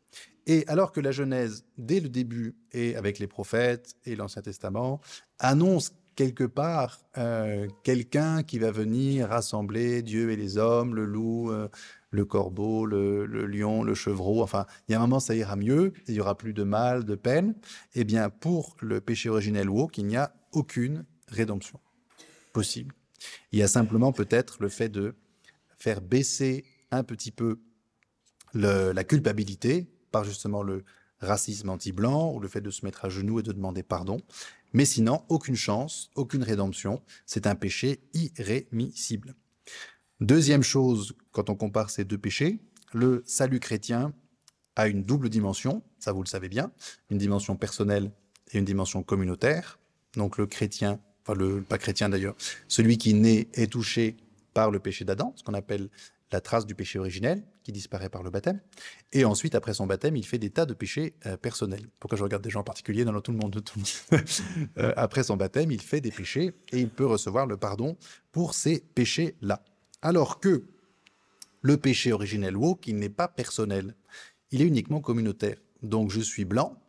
Et alors que la Genèse, dès le début, et avec les prophètes et l'Ancien Testament, annonce quelque part euh, quelqu'un qui va venir rassembler Dieu et les hommes, le loup, euh, le corbeau, le, lion, le chevreau. Enfin, il y a un moment, ça ira mieux, il y aura plus de mal, de peine. Eh bien, pour le péché originel ou autre, il n'y a aucune rédemption possible. Il y a simplement peut-être le fait de faire baisser un petit peu la culpabilité par justement le, racisme anti-blanc ou le fait de se mettre à genoux et de demander pardon. Mais sinon, aucune chance, aucune rédemption. C'est un péché irrémissible. Deuxième chose, quand on compare ces deux péchés, le salut chrétien a une double dimension, ça vous le savez bien, une dimension personnelle et une dimension communautaire. Donc le chrétien, enfin le pas chrétien d'ailleurs, celui qui naît est touché par le péché d'Adam, ce qu'on appelle la trace du péché originel, qui disparaît par le baptême. Et ensuite, après son baptême, il fait des tas de péchés euh, personnels. Pourquoi je regarde des gens en particulier Non, non, tout le monde. Tout le monde. Euh, après son baptême, il fait des péchés et il peut recevoir le pardon pour ces péchés-là. Alors que le péché originel woke, il n'est pas personnel. Il est uniquement communautaire. Donc je suis blanc,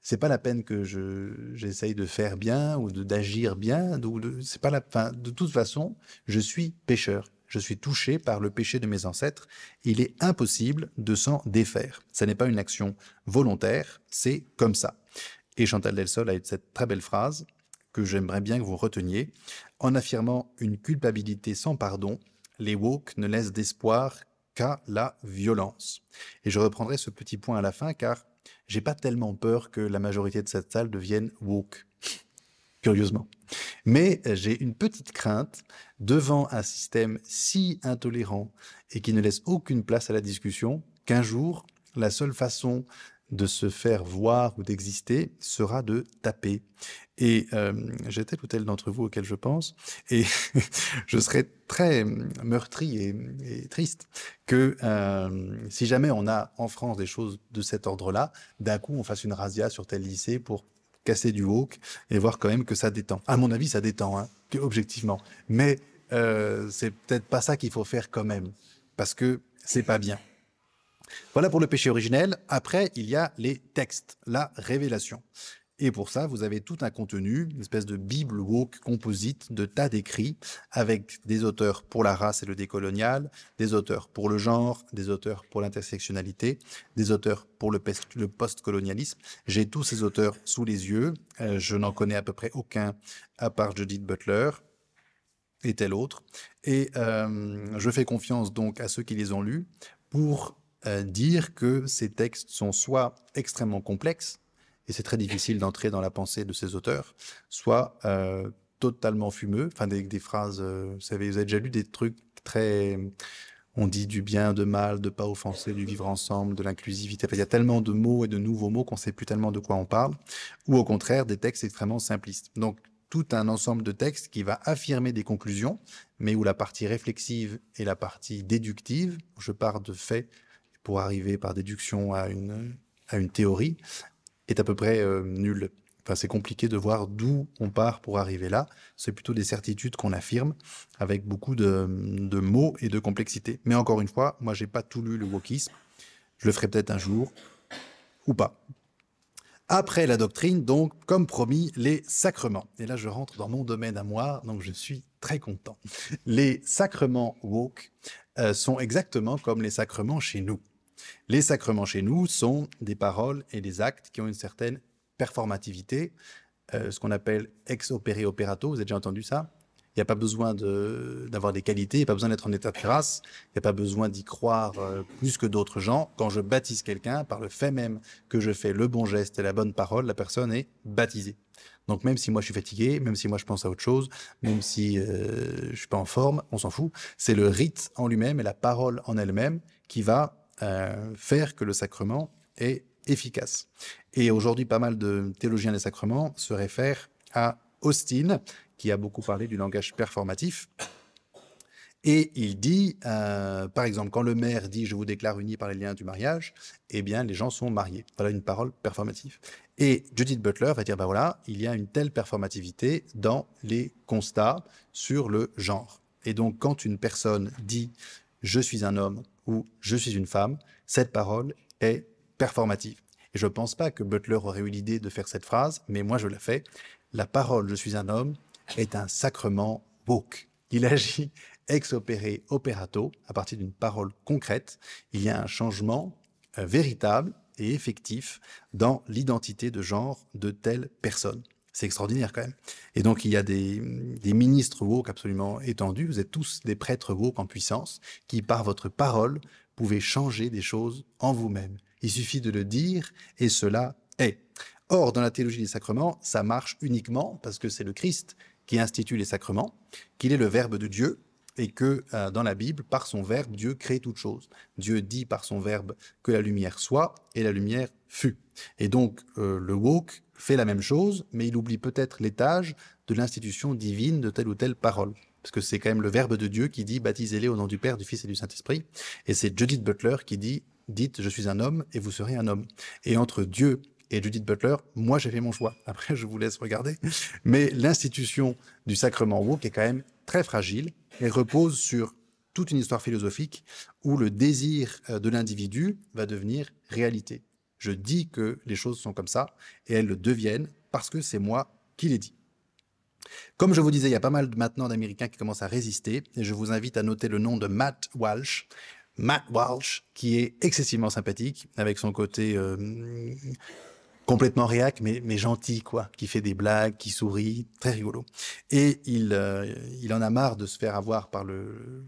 c'est pas la peine que je j'essaye de faire bien ou d'agir bien. c'est pas la fin. De toute façon, je suis pécheur je suis touché par le péché de mes ancêtres, il est impossible de s'en défaire. Ce n'est pas une action volontaire, c'est comme ça. Et Chantal Delsol a cette très belle phrase que j'aimerais bien que vous reteniez. En affirmant une culpabilité sans pardon, les woke ne laissent d'espoir qu'à la violence. Et je reprendrai ce petit point à la fin car j'ai pas tellement peur que la majorité de cette salle devienne woke curieusement. Mais euh, j'ai une petite crainte devant un système si intolérant et qui ne laisse aucune place à la discussion qu'un jour, la seule façon de se faire voir ou d'exister sera de taper. Et j'étais euh, j'ai tel ou tel d'entre vous auquel je pense, et je serais très meurtri et, triste que euh, si jamais on a en France des choses de cet ordre-là, d'un coup on fasse une razzia sur tel lycée pour casser du woke et voir quand même que ça détend. À mon avis, ça détend, hein, objectivement. Mais euh, c'est peut-être pas ça qu'il faut faire quand même, parce que c'est pas bien. Voilà pour le péché originel. Après, il y a les textes, la révélation. Et pour ça, vous avez tout un contenu, une espèce de bible woke composite de tas d'écrits avec des auteurs pour la race et le décolonial, des auteurs pour le genre, des auteurs pour l'intersectionnalité, des auteurs pour le, postcolonialisme. J'ai tous ces auteurs sous les yeux. Euh, je n'en connais à peu près aucun à part Judith Butler et tel autre. Et euh, je fais confiance donc à ceux qui les ont lus pour euh, dire que ces textes sont soit extrêmement complexes, et c'est très difficile d'entrer dans la pensée de ces auteurs, soit euh, totalement fumeux, enfin des, phrases, euh, vous savez, vous avez déjà lu des trucs très... On dit du bien, de mal, de pas offenser, du vivre ensemble, de l'inclusivité. Il y a tellement de mots et de nouveaux mots qu'on ne sait plus tellement de quoi on parle. Ou au contraire, des textes extrêmement simplistes. Donc, tout un ensemble de textes qui va affirmer des conclusions, mais où la partie réflexive et la partie déductive, je pars de faits pour arriver par déduction à une, à une théorie, est à peu près euh, nul. Enfin, c'est compliqué de voir d'où on part pour arriver là. C'est plutôt des certitudes qu'on affirme avec beaucoup de, mots et de complexité. Mais encore une fois, moi, j'ai pas tout lu le wokisme. Je le ferai peut-être un jour ou pas. Après la doctrine, donc, comme promis, les sacrements. Et là, je rentre dans mon domaine à moi, donc je suis très content. Les sacrements woke euh, sont exactement comme les sacrements chez nous. Les sacrements chez nous sont des paroles et des actes qui ont une certaine performativité, euh, ce qu'on appelle ex opere operato. Vous avez déjà entendu ça Il n'y a pas besoin d'avoir des qualités, il n'y a pas besoin d'être en état de grâce, il n'y a pas besoin d'y croire euh, plus que d'autres gens. Quand je baptise quelqu'un, par le fait même que je fais le bon geste et la bonne parole, la personne est baptisée. Donc même si moi je suis fatigué, même si moi je pense à autre chose, même si euh, je suis pas en forme, on s'en fout. C'est le rite en lui-même et la parole en elle-même qui va faire que le sacrement est efficace. Et aujourd'hui, pas mal de théologiens des sacrements se réfèrent à Austin, qui a beaucoup parlé du langage performatif. Et il dit, euh, par exemple, quand le maire dit « je vous déclare unis par les liens du mariage », eh bien, les gens sont mariés. Voilà une parole performative. Et Judith Butler va dire, ben voilà, il y a une telle performativité dans les constats sur le genre. Et donc, quand une personne dit « je suis un homme », ou « je suis une femme, cette parole est performative. Et je ne pense pas que Butler aurait eu l'idée de faire cette phrase, mais moi je la fais. La parole je suis un homme est un sacrement woke. Il agit ex opere operato à partir d'une parole concrète. Il y a un changement euh, véritable et effectif dans l'identité de genre de telle personne. C'est extraordinaire quand même. Et donc, il y a des, ministres woke absolument étendus. Vous êtes tous des prêtres woke en puissance qui, par votre parole, pouvez changer des choses en vous-même. Il suffit de le dire et cela est. Or, dans la théologie des sacrements, ça marche uniquement parce que c'est le Christ qui institue les sacrements, qu'il est le Verbe de Dieu et que euh, dans la Bible, par son verbe, Dieu crée toute chose. Dieu dit par son verbe que la lumière soit, et la lumière fut. Et donc, euh, le woke fait la même chose, mais il oublie peut-être l'étage de l'institution divine de telle ou telle parole. Parce que c'est quand même le verbe de Dieu qui dit baptisez-les au nom du Père, du Fils et du Saint-Esprit. Et c'est Judith Butler qui dit dites je suis un homme et vous serez un homme. Et entre Dieu et Judith Butler, moi j'ai fait mon choix. Après, je vous laisse regarder. Mais l'institution du sacrement woke est quand même très fragile et repose sur toute une histoire philosophique où le désir euh, de l'individu va devenir réalité. Je dis que les choses sont comme ça et elles le deviennent parce que c'est moi qui les dis. Comme je vous disais, il y a pas mal maintenant d'Américains qui commencent à résister et je vous invite à noter le nom de Matt Walsh. Matt Walsh, qui est excessivement sympathique, avec son côté euh, complètement réac, mais, mais gentil, quoi, qui fait des blagues, qui sourit, très rigolo. Et il, euh, il en a marre de se faire avoir par le,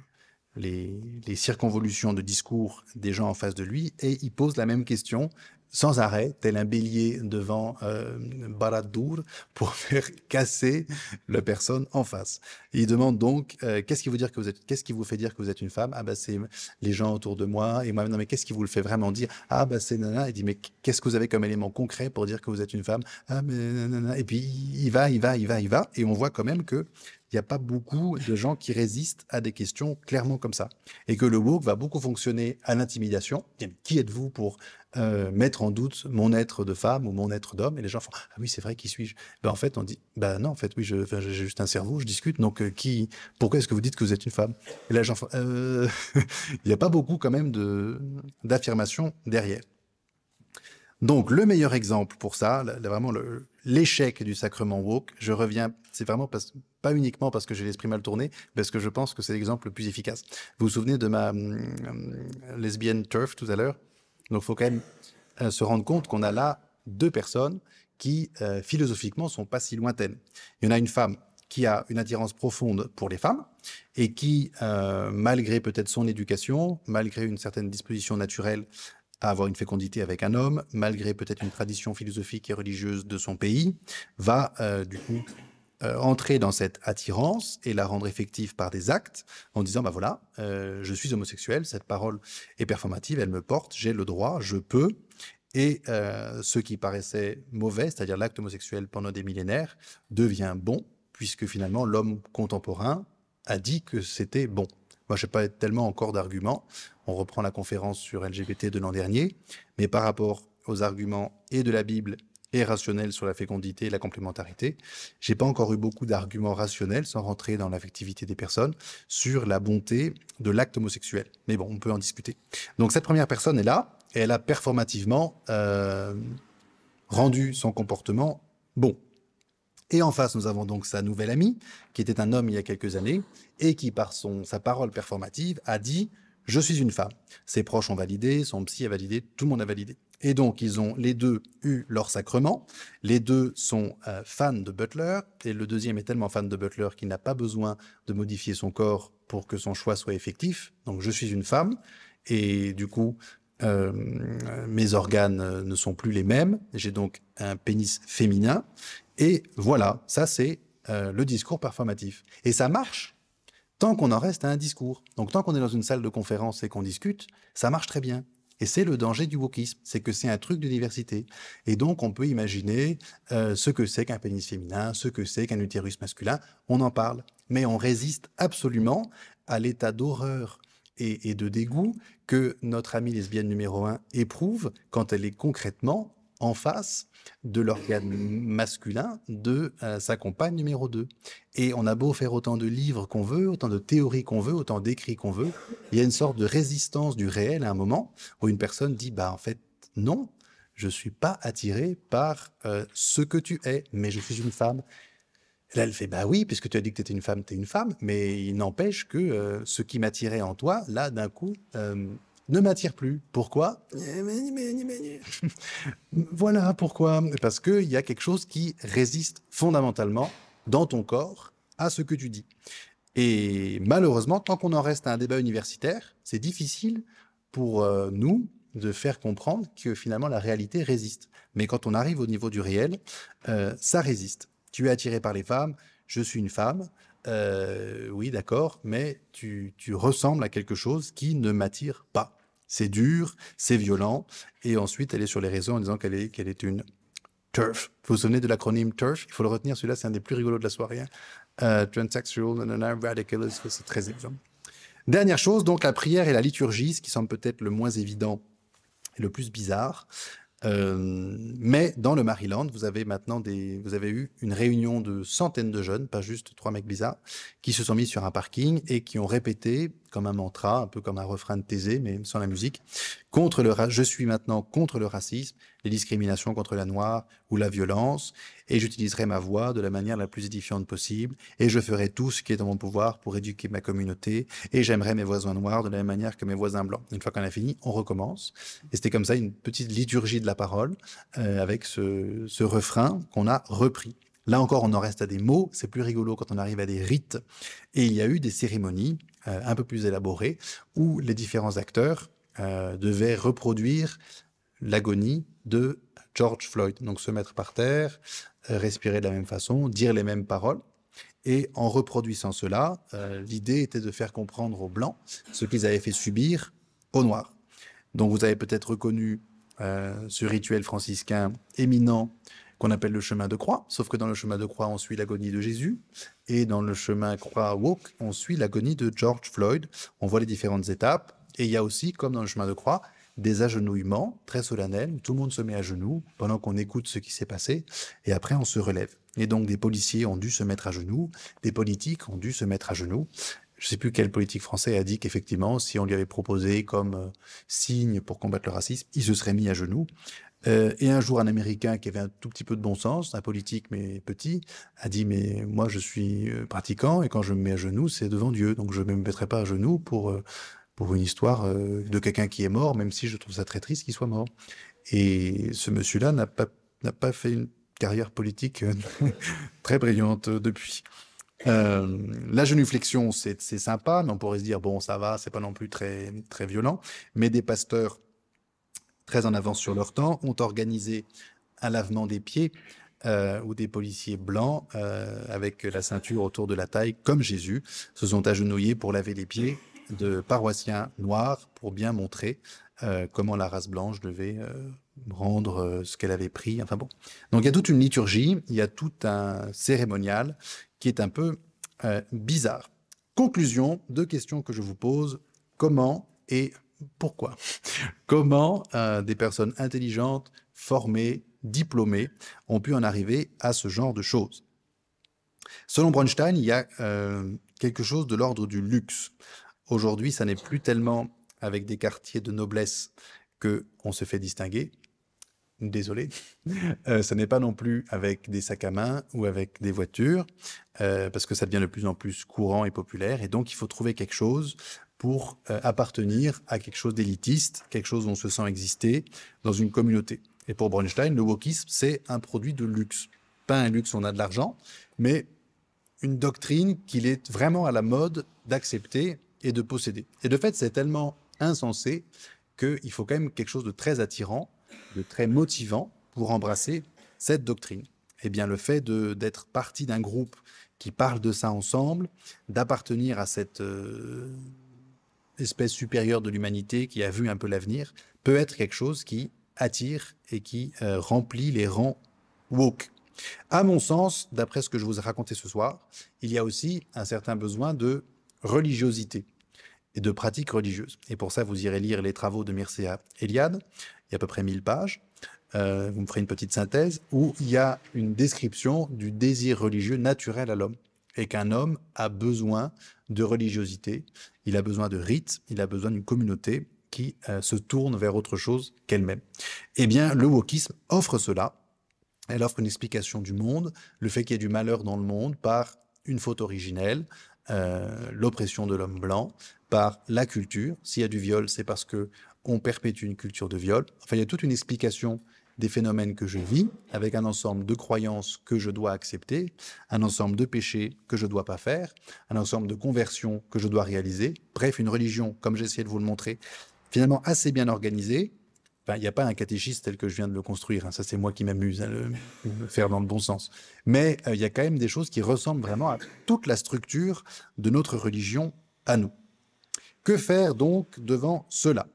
les, les circonvolutions de discours des gens en face de lui, et il pose la même question sans arrêt, tel un bélier devant euh, Baradour, pour faire casser la personne en face. il demande donc, euh, qu'est-ce qui vous que vous êtes, qui vous fait dire que vous êtes une femme Ah bah c'est les gens autour de moi et moi. Non mais qu'est-ce qui vous le fait vraiment dire Ah bah c'est nana. Il dit mais qu'est-ce que vous avez comme élément concret pour dire que vous êtes une femme Ah mais Nana. Et puis il va, il va, il va, il va, et on voit quand même que il n'y a pas beaucoup de gens qui résistent à des questions clairement comme ça. Et que le woke va beaucoup fonctionner à l'intimidation. Qui êtes-vous pour euh, mettre en doute mon être de femme ou mon être d'homme Et les gens font Ah oui, c'est vrai, qui suis-je ben, En fait, on dit Ben non, en fait, oui, j'ai juste un cerveau, je discute, donc euh, qui pourquoi est-ce que vous dites que vous êtes une femme Et là, les gens euh... Il n'y a pas beaucoup, quand même, d'affirmations d'affirmation derrière. Donc, le meilleur exemple pour ça, vraiment le, l'échec du sacrement woke, je reviens, c'est vraiment pas uniquement parce que j'ai l'esprit mal tourné, parce que je pense que c'est l'exemple le plus efficace. Vous vous souvenez de ma hum, hum, lesbienne turf tout à l'heure Donc, il faut quand même euh, se rendre compte qu'on a là deux personnes qui, euh, philosophiquement, sont pas si lointaines. Il y en a une femme qui a une attirance profonde pour les femmes et qui, euh, malgré peut-être son éducation, malgré une certaine disposition naturelle, à avoir une fécondité avec un homme, malgré peut-être une tradition philosophique et religieuse de son pays, va euh, du coup euh, entrer dans cette attirance et la rendre effective par des actes en disant bah voilà euh, je suis homosexuel cette parole est performative elle me porte j'ai le droit je peux et ce qui paraissait mauvais c'est-à-dire l'acte homosexuel pendant des millénaires devient bon puisque finalement l'homme contemporain a dit que c'était bon moi, je n'ai pas tellement encore d'arguments. On reprend la conférence sur LGBT de l'an dernier, mais par rapport aux arguments et de la Bible et rationnels sur la fécondité et la complémentarité, je n'ai pas encore eu beaucoup d'arguments rationnels, sans rentrer dans l'affectivité des personnes, sur la bonté de l'acte homosexuel. Mais bon, on peut en discuter. Donc cette première personne est là, et elle a performativement euh, rendu son comportement bon. Et en face, nous avons donc sa nouvelle amie, qui était un homme il y a quelques années, et qui, par son, sa parole performative, a dit Je suis une femme. Ses proches ont validé, son psy a validé, tout le monde a validé. Et donc, ils ont les deux eu leur sacrement. Les deux sont euh, fans de Butler. Et le deuxième est tellement fan de Butler qu'il n'a pas besoin de modifier son corps pour que son choix soit effectif. Donc, je suis une femme. Et du coup, euh, mes organes euh, ne sont plus les mêmes. J'ai donc un pénis féminin. Et voilà, ça c'est euh, le discours performatif. Et ça marche tant qu'on en reste à un discours. Donc tant qu'on est dans une salle de conférence et qu'on discute, ça marche très bien. Et c'est le danger du wokisme, c'est que c'est un truc de diversité. Et donc, on peut imaginer euh, ce que c'est qu'un pénis féminin, ce que c'est qu'un utérus masculin, on en parle. Mais on résiste absolument à l'état d'horreur et, et, de dégoût que notre amie lesbienne numéro un éprouve quand elle est concrètement en face de l'organe masculin de euh, sa compagne numéro 2. Et on a beau faire autant de livres qu'on veut, autant de théories qu'on veut, autant d'écrits qu'on veut, il y a une sorte de résistance du réel à un moment où une personne dit, bah en fait, non, je ne suis pas attirée par euh, ce que tu es, mais je suis une femme. là, elle fait, bah oui, puisque tu as dit que tu étais une femme, tu es une femme, mais il n'empêche que euh, ce qui m'attirait en toi, là, d'un coup, ne m'attire plus. Pourquoi eh, Voilà pourquoi. Parce qu'il y a quelque chose qui résiste fondamentalement dans ton corps à ce que tu dis. Et malheureusement, tant qu'on en reste à un débat universitaire, c'est difficile pour euh, nous de faire comprendre que finalement la réalité résiste. Mais quand on arrive au niveau du réel, euh, ça résiste. Tu es attiré par les femmes, je suis une femme, euh, oui, d'accord, mais tu ressembles à quelque chose qui ne m'attire pas c'est dur, c'est violent. Et ensuite, elle est sur les réseaux en disant qu'elle est, qu'elle est une TERF. Vous vous souvenez de l'acronyme TERF Il faut le retenir, celui-là, c'est un des plus rigolos de la soirée. Hein. Euh, transsexual, radical, c'est très évident. Dernière chose, donc la prière et la liturgie, ce qui semble peut-être le moins évident et le plus bizarre. Euh, mais dans le Maryland, vous avez maintenant des, vous avez eu une réunion de centaines de jeunes, pas juste trois mecs bizarres, qui se sont mis sur un parking et qui ont répété comme un mantra, un peu comme un refrain de Thésée, mais sans la musique, contre le je suis maintenant contre le racisme, les discriminations contre la noire ou la violence, et j'utiliserai ma voix de la manière la plus édifiante possible, et je ferai tout ce qui est en mon pouvoir pour éduquer ma communauté, et j'aimerai mes voisins noirs de la même manière que mes voisins blancs. Une fois qu'on a fini, on recommence. Et c'était comme ça une petite liturgie de la parole euh, avec ce refrain qu'on a repris. Là encore, on en reste à des mots, c'est plus rigolo quand on arrive à des rites. Et il y a eu des cérémonies euh, un peu plus élaboré, où les différents acteurs euh, devaient reproduire l'agonie de George Floyd. Donc se mettre par terre, euh, respirer de la même façon, dire les mêmes paroles. Et en reproduisant cela, l'idée était de faire comprendre aux Blancs ce qu'ils avaient fait subir aux Noirs. Donc vous avez peut-être reconnu ce rituel franciscain éminent qu'on appelle le chemin de croix, sauf que dans le chemin de croix, on suit l'agonie de Jésus, et dans le chemin croix walk on suit l'agonie de George Floyd. On voit les différentes étapes, et il y a aussi, comme dans le chemin de croix, des agenouillements très solennels, tout le monde se met à genoux pendant qu'on écoute ce qui s'est passé, et après on se relève. Et donc des policiers ont dû se mettre à genoux, des politiques ont dû se mettre à genoux, je ne sais plus quel politique français a dit qu'effectivement, si on lui avait proposé comme euh, signe pour combattre le racisme, il se serait mis à genoux. Euh, et un jour, un Américain qui avait un tout petit peu de bon sens, un politique mais petit, a dit mais moi je suis euh, pratiquant et quand je me mets à genoux, c'est devant Dieu, donc je ne me mettrai pas à genoux pour euh, pour une histoire de quelqu'un qui est mort, même si je trouve ça très triste qu'il soit mort. Et ce monsieur-là n'a pas n'a pas fait une carrière politique très brillante depuis. la genuflexion, c'est sympa, mais on pourrait se dire bon, ça va, c'est pas non plus très très violent. Mais des pasteurs très en avance sur leur temps, ont organisé un lavement des pieds euh, où des policiers blancs euh, avec la ceinture autour de la taille, comme Jésus, se sont agenouillés pour laver les pieds de paroissiens noirs pour bien montrer euh, comment la race blanche devait rendre ce qu'elle avait pris. Enfin bon. Donc il y a toute une liturgie, il y a tout un cérémonial qui est un peu bizarre. Conclusion, deux questions que je vous pose. Comment et pourquoi Comment euh, des personnes intelligentes, formées, diplômées ont pu en arriver à ce genre de choses Selon Bronstein, il y a euh, quelque chose de l'ordre du luxe. Aujourd'hui, ça n'est plus tellement avec des quartiers de noblesse que on se fait distinguer. Désolé, ce euh, n'est pas non plus avec des sacs à main ou avec des voitures, parce que ça devient de plus en plus courant et populaire, et donc il faut trouver quelque chose pour euh, appartenir à quelque chose d'élitiste, quelque chose où on se sent exister dans une communauté. Et pour Bronstein, le wokisme, c'est un produit de luxe. Pas un luxe, on a de l'argent, mais une doctrine qu'il est vraiment à la mode d'accepter et de posséder. Et de fait, c'est tellement insensé qu'il faut quand même quelque chose de très attirant, de très motivant pour embrasser cette doctrine. Eh bien, le fait d'être parti d'un groupe qui parle de ça ensemble, d'appartenir à cette euh, espèce supérieure de l'humanité qui a vu un peu l'avenir, peut être quelque chose qui attire et qui euh, remplit les rangs woke. À mon sens, d'après ce que je vous ai raconté ce soir, il y a aussi un certain besoin de religiosité et de pratiques religieuses. Et pour ça, vous irez lire les travaux de Mircea Eliade, il y a à peu près 1000 pages. Euh, vous me ferez une petite synthèse où il y a une description du désir religieux naturel à l'homme et qu'un homme a besoin de religiosité, il a besoin de rites, il a besoin d'une communauté qui euh, se tourne vers autre chose qu'elle-même. Eh bien, le wokisme offre cela. Elle offre une explication du monde, le fait qu'il y ait du malheur dans le monde par une faute originelle, euh, l'oppression de l'homme blanc, par la culture. S'il y a du viol, c'est parce que on perpétue une culture de viol. Enfin, il y a toute une explication des phénomènes que je vis, avec un ensemble de croyances que je dois accepter, un ensemble de péchés que je dois pas faire, un ensemble de conversions que je dois réaliser. Bref, une religion, comme j'ai essayé de vous le montrer, finalement assez bien organisée. Il n'y a pas un catéchisme tel que je viens de le construire, hein. ça c'est moi qui m'amuse à hein, le, faire dans le bon sens. Mais euh, il y a quand même des choses qui ressemblent vraiment à toute la structure de notre religion à nous. Que faire donc devant cela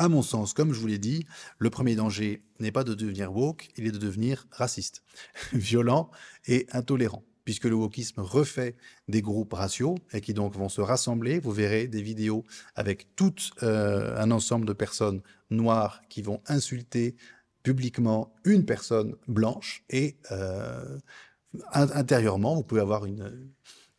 à mon sens, comme je vous l'ai dit, le premier danger n'est pas de devenir woke, il est de devenir raciste, violent et intolérant puisque le wokisme refait des groupes raciaux et qui donc vont se rassembler. Vous verrez des vidéos avec tout euh, un ensemble de personnes noires qui vont insulter publiquement une personne blanche et euh, intérieurement, vous pouvez avoir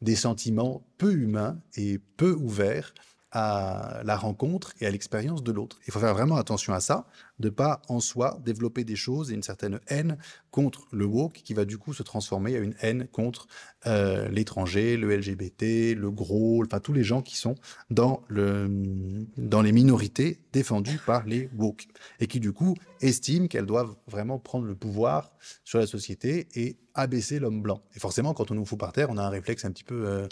des sentiments peu humains et peu ouverts à la rencontre et à l'expérience de l'autre. Il faut faire vraiment attention à ça, de pas en soi développer des choses et une certaine haine contre le woke qui va du coup se transformer à une haine contre euh, l'étranger, le LGBT, le gros, enfin tous les gens qui sont dans, les minorités défendues par les woke et qui du coup estiment qu'elles doivent vraiment prendre le pouvoir sur la société et abaisser l'homme blanc. Et forcément, quand on nous fout par terre, on a un réflexe un petit peu... Euh,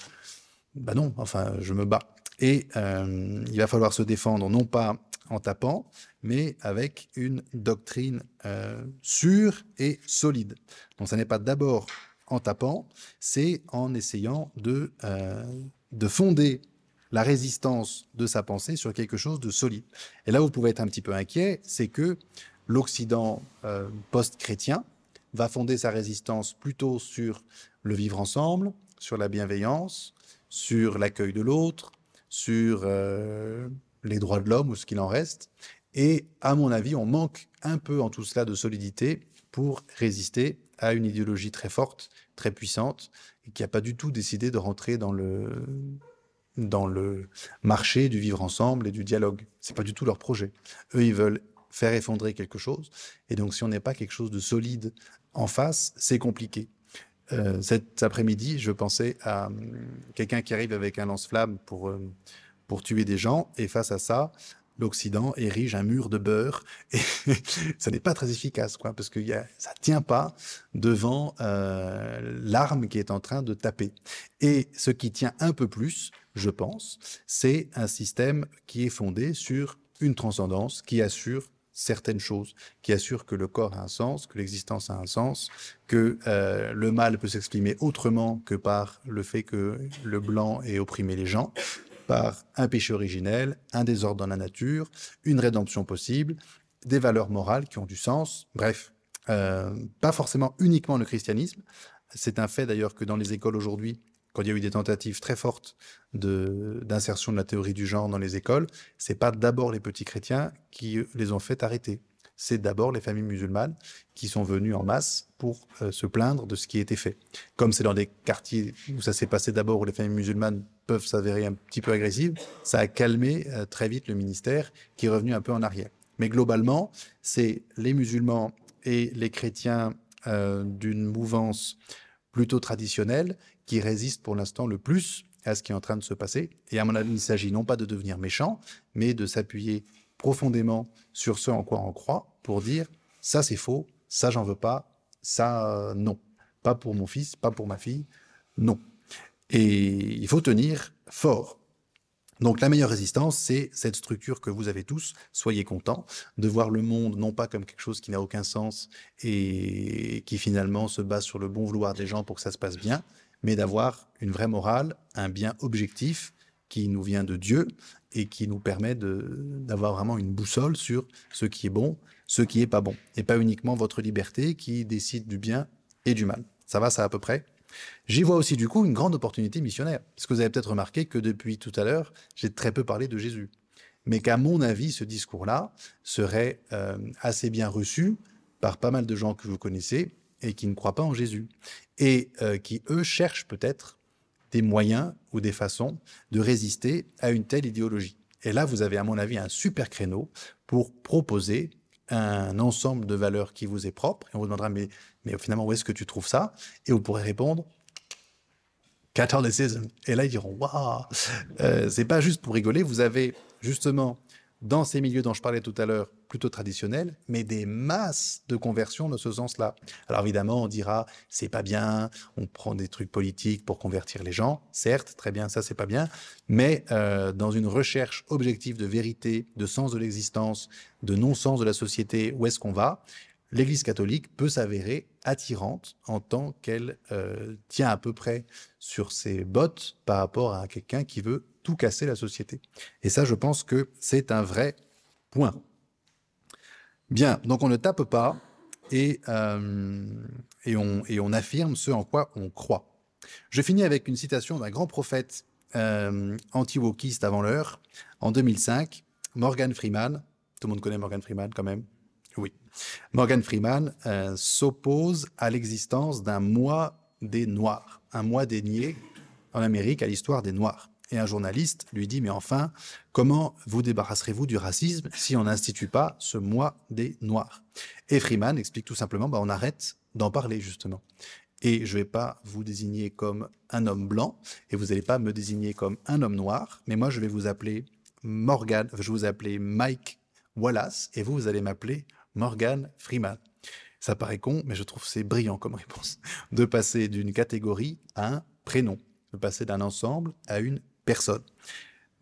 bah non, enfin, je me bats. Et euh, il va falloir se défendre, non pas en tapant, mais avec une doctrine euh, sûre et solide. Donc, ça n'est pas d'abord en tapant, c'est en essayant de, euh, de fonder la résistance de sa pensée sur quelque chose de solide. Et là vous pouvez être un petit peu inquiet, c'est que l'Occident post-chrétien va fonder sa résistance plutôt sur le vivre ensemble, sur la bienveillance, sur l'accueil de l'autre, sur euh, les droits de l'homme ou ce qu'il en reste. Et à mon avis, on manque un peu en tout cela de solidité pour résister à une idéologie très forte, très puissante, et qui n'a pas du tout décidé de rentrer dans le, dans le marché du vivre ensemble et du dialogue. C'est pas du tout leur projet. Eux, ils veulent faire effondrer quelque chose. Et donc, si on n'est pas quelque chose de solide en face, c'est compliqué. Euh, cet après-midi, je pensais à hum, quelqu'un qui arrive avec un lance-flamme pour, euh, pour tuer des gens, et face à ça, l'Occident érige un mur de beurre, et ça n'est pas très efficace, quoi, parce que ça ça tient pas devant euh, l'arme qui est en train de taper. Et ce qui tient un peu plus, je pense, c'est un système qui est fondé sur une transcendance qui assure certaines choses qui assurent que le corps a un sens, que l'existence a un sens, que euh, le mal peut s'exprimer autrement que par le fait que le blanc ait opprimé les gens, par un péché originel, un désordre dans la nature, une rédemption possible, des valeurs morales qui ont du sens, bref, euh, pas forcément uniquement le christianisme. C'est un fait d'ailleurs que dans les écoles aujourd'hui, quand il y a eu des tentatives très fortes d'insertion de, la théorie du genre dans les écoles, c'est pas d'abord les petits chrétiens qui les ont fait arrêter. C'est d'abord les familles musulmanes qui sont venues en masse pour euh, se plaindre de ce qui était fait. Comme c'est dans des quartiers où ça s'est passé d'abord, où les familles musulmanes peuvent s'avérer un petit peu agressives, ça a calmé euh, très vite le ministère qui est revenu un peu en arrière. Mais globalement, c'est les musulmans et les chrétiens euh, d'une mouvance plutôt traditionnelle qui résiste pour l'instant le plus à ce qui est en train de se passer. Et à mon avis, il s'agit non pas de devenir méchant, mais de s'appuyer profondément sur ce en quoi on croit pour dire ça c'est faux, ça j'en veux pas, ça euh, non. Pas pour mon fils, pas pour ma fille, non. Et il faut tenir fort. Donc la meilleure résistance, c'est cette structure que vous avez tous. Soyez contents de voir le monde non pas comme quelque chose qui n'a aucun sens et qui finalement se base sur le bon vouloir des gens pour que ça se passe bien, mais d'avoir une vraie morale, un bien objectif qui nous vient de Dieu et qui nous permet d'avoir vraiment une boussole sur ce qui est bon, ce qui n'est pas bon, et pas uniquement votre liberté qui décide du bien et du mal. Ça va, ça à peu près J'y vois aussi du coup une grande opportunité missionnaire, parce que vous avez peut-être remarqué que depuis tout à l'heure, j'ai très peu parlé de Jésus, mais qu'à mon avis, ce discours-là serait euh, assez bien reçu par pas mal de gens que vous connaissez et qui ne croient pas en Jésus et euh, qui, eux, cherchent peut-être des moyens ou des façons de résister à une telle idéologie. Et là, vous avez, à mon avis, un super créneau pour proposer un ensemble de valeurs qui vous est propre. Et on vous demandera, mais, finalement, où est-ce que tu trouves ça Et vous pourrez répondre, catholicisme Et là, ils diront, waouh, euh, c'est pas juste pour rigoler, vous avez justement dans ces milieux dont je parlais tout à l'heure, plutôt traditionnels, mais des masses de conversions de ce sens-là. Alors évidemment, on dira c'est pas bien, on prend des trucs politiques pour convertir les gens. Certes, très bien, ça c'est pas bien, mais euh, dans une recherche objective de vérité, de sens de l'existence, de non-sens de la société, où est-ce qu'on va L'Église catholique peut s'avérer attirante en tant qu'elle euh, tient à peu près sur ses bottes par rapport à quelqu'un qui veut tout casser la société. Et ça, je pense que c'est un vrai point. Bien, donc on ne tape pas et, euh, et, on, et on affirme ce en quoi on croit. Je finis avec une citation d'un grand prophète euh, anti-wokiste avant l'heure, en 2005, Morgan Freeman. Tout le monde connaît Morgan Freeman quand même Oui. Morgan Freeman euh, s'oppose à l'existence d'un mois des Noirs, un mois dénié en Amérique à l'histoire des Noirs. Et un journaliste lui dit, mais enfin, comment vous débarrasserez-vous du racisme si on n'institue pas ce mois des Noirs Et Freeman explique tout simplement, bah, on arrête d'en parler justement. Et je ne vais pas vous désigner comme un homme blanc, et vous n'allez pas me désigner comme un homme noir, mais moi je vais vous appeler Morgan, je vous appeler Mike Wallace, et vous, vous allez m'appeler Morgan Freeman. Ça paraît con, mais je trouve c'est brillant comme réponse, de passer d'une catégorie à un prénom, de passer d'un ensemble à une personnes.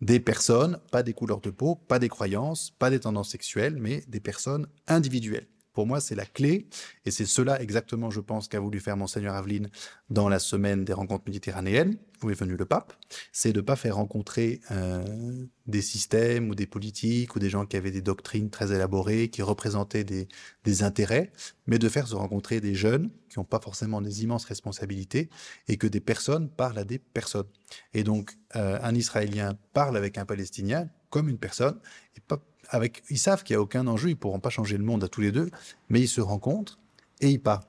Des personnes, pas des couleurs de peau, pas des croyances, pas des tendances sexuelles, mais des personnes individuelles. Pour moi, c'est la clé, et c'est cela exactement, je pense, qu'a voulu faire Monseigneur Aveline dans la semaine des rencontres méditerranéennes, où est venu le pape, c'est de ne pas faire rencontrer euh, des systèmes ou des politiques ou des gens qui avaient des doctrines très élaborées, qui représentaient des, intérêts, mais de faire se rencontrer des jeunes qui n'ont pas forcément des immenses responsabilités et que des personnes parlent à des personnes. Et donc, euh, un Israélien parle avec un Palestinien, comme une personne. Et pas avec, ils savent qu'il n'y a aucun enjeu, ils ne pourront pas changer le monde à tous les deux, mais ils se rencontrent et ils partent.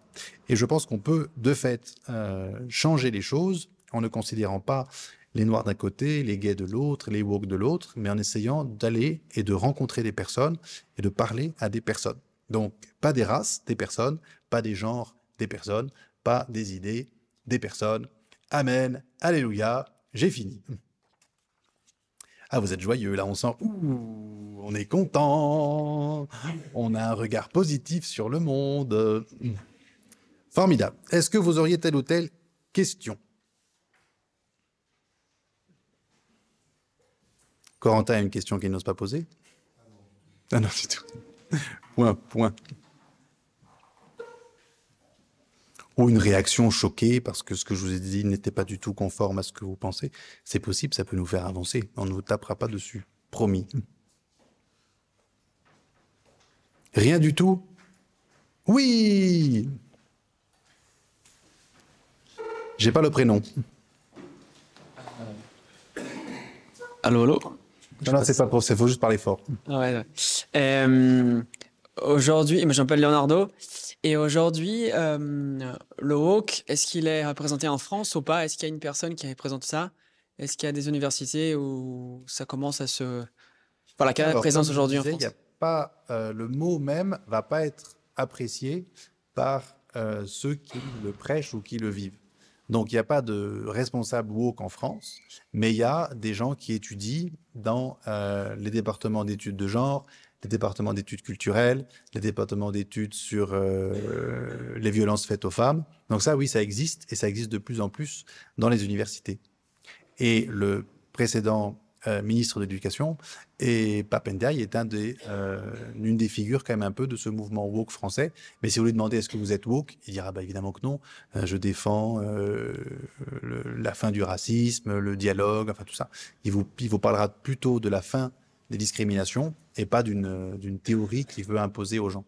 Et je pense qu'on peut, de fait, euh, changer les choses en ne considérant pas les noirs d'un côté, les gays de l'autre, les woke de l'autre, mais en essayant d'aller et de rencontrer des personnes et de parler à des personnes. Donc, pas des races, des personnes, pas des genres, des personnes, pas des idées, des personnes. Amen, Alléluia, j'ai fini. Ah, vous êtes joyeux, là, on sent, ouh, on est content, on a un regard positif sur le monde. Formidable. Est-ce que vous auriez telle ou telle question Corentin a une question qu'il n'ose pas poser Ah non, du tout. point, point. ou une réaction choquée parce que ce que je vous ai dit n'était pas du tout conforme à ce que vous pensez, c'est possible, ça peut nous faire avancer. On ne vous tapera pas dessus, promis. Rien du tout Oui J'ai pas le prénom. Allô, allô Non, c'est pas pour, il faut juste parler fort. ouais. Euh, Aujourd'hui, je m'appelle Leonardo. Et aujourd'hui, euh, le woke, est-ce qu'il est représenté en France ou pas Est-ce qu'il y a une personne qui représente ça Est-ce qu'il y a des universités où ça commence à se. Voilà, quelle la présence aujourd'hui en France a pas, euh, Le mot même va pas être apprécié par euh, ceux qui le prêchent ou qui le vivent. Donc, il n'y a pas de responsable woke en France, mais il y a des gens qui étudient dans les départements d'études de genre, les départements d'études culturelles, les départements d'études sur euh, les violences faites aux femmes. Donc ça, oui, ça existe et ça existe de plus en plus dans les universités. Et le précédent euh, ministre de l'Éducation et Papendaï est un des, euh, une des figures quand même un peu de ce mouvement woke français. Mais si vous lui demandez est-ce que vous êtes woke, il dira bah, évidemment que non. je défends la fin du racisme, le dialogue, enfin tout ça. Il vous, il vous parlera plutôt de la fin des discriminations et pas euh, d'une théorie qui veut imposer aux gens.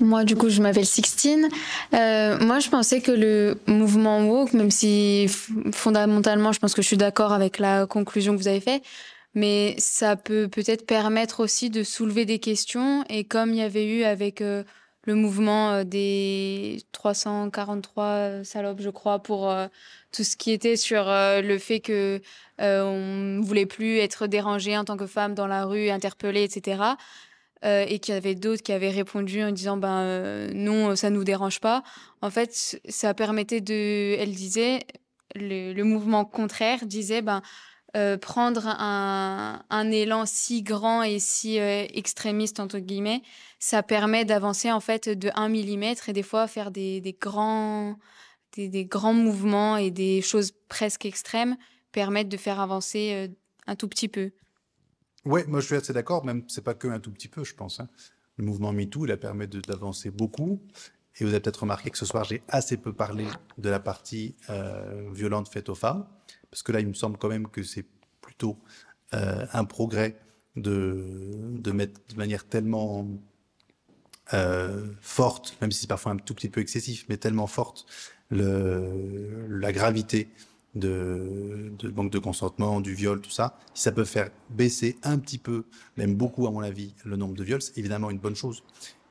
Moi, du coup, je m'appelle Sixtine. Euh, moi, je pensais que le mouvement woke, même si fondamentalement, je pense que je suis d'accord avec la conclusion que vous avez faite, mais ça peut peut-être permettre aussi de soulever des questions. Et comme il y avait eu avec euh, le mouvement euh, des 343 euh, salopes, je crois, pour tout ce qui était sur le fait que on voulait plus être dérangé en tant que femme dans la rue, interpellée, etc. et qu'il y avait d'autres qui avaient répondu en disant ben non ça nous dérange pas en fait ça permettait de elle disait le, le mouvement contraire disait ben euh, prendre un, élan si grand et si euh, extrémiste, entre guillemets, ça permet d'avancer en fait de 1 mm et des fois faire des, des grands, des, grands mouvements et des choses presque extrêmes permettent de faire avancer euh, un tout petit peu. Oui, moi je suis assez d'accord, même c'est pas que un tout petit peu, je pense. Hein. Le mouvement MeToo, il a permis d'avancer beaucoup. Et vous avez peut-être remarqué que ce soir, j'ai assez peu parlé de la partie violente faite aux femmes parce que là, il me semble quand même que c'est plutôt euh, un progrès de, mettre de manière tellement euh, forte, même si c'est parfois un tout petit peu excessif, mais tellement forte, la gravité de, de manque de consentement, du viol, tout ça, si ça peut faire baisser un petit peu, même beaucoup à mon avis, le nombre de viols, c'est évidemment une bonne chose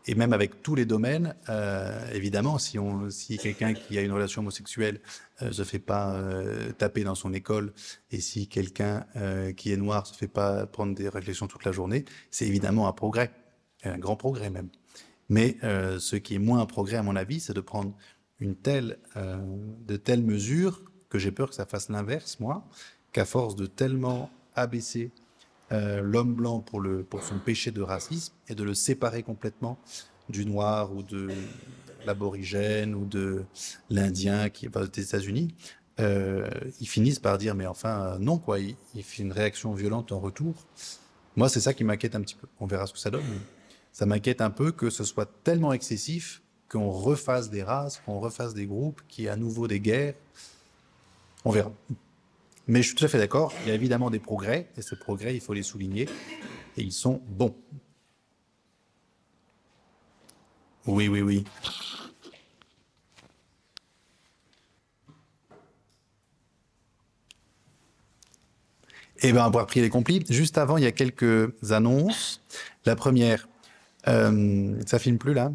et même avec tous les domaines, euh, évidemment, si, si quelqu'un qui a une relation homosexuelle euh, se fait pas euh, taper dans son école, et si quelqu'un euh, qui est noir se fait pas prendre des réflexions toute la journée, c'est évidemment un progrès, un grand progrès même. Mais ce qui est moins un progrès, à mon avis, c'est de prendre une telle, de telles mesures que j'ai peur que ça fasse l'inverse, moi, qu'à force de tellement abaisser euh, l'homme blanc pour, le, pour son péché de racisme et de le séparer complètement du noir ou de l'aborigène ou de l'Indien qui pas des États-Unis, euh, ils finissent par dire mais enfin euh, non quoi, il, il fait une réaction violente en retour. Moi c'est ça qui m'inquiète un petit peu. On verra ce que ça donne. ça m'inquiète un peu que ce soit tellement excessif qu'on refasse des races, qu'on refasse des groupes, qui à nouveau des guerres. On verra. Mais je suis tout à fait d'accord, il y a évidemment des progrès, et ce progrès, il faut les souligner, et ils sont bons. Oui, oui, oui. Eh bien, avoir pris les complices. Juste avant, il y a quelques annonces. La première, ça euh, ça filme plus là.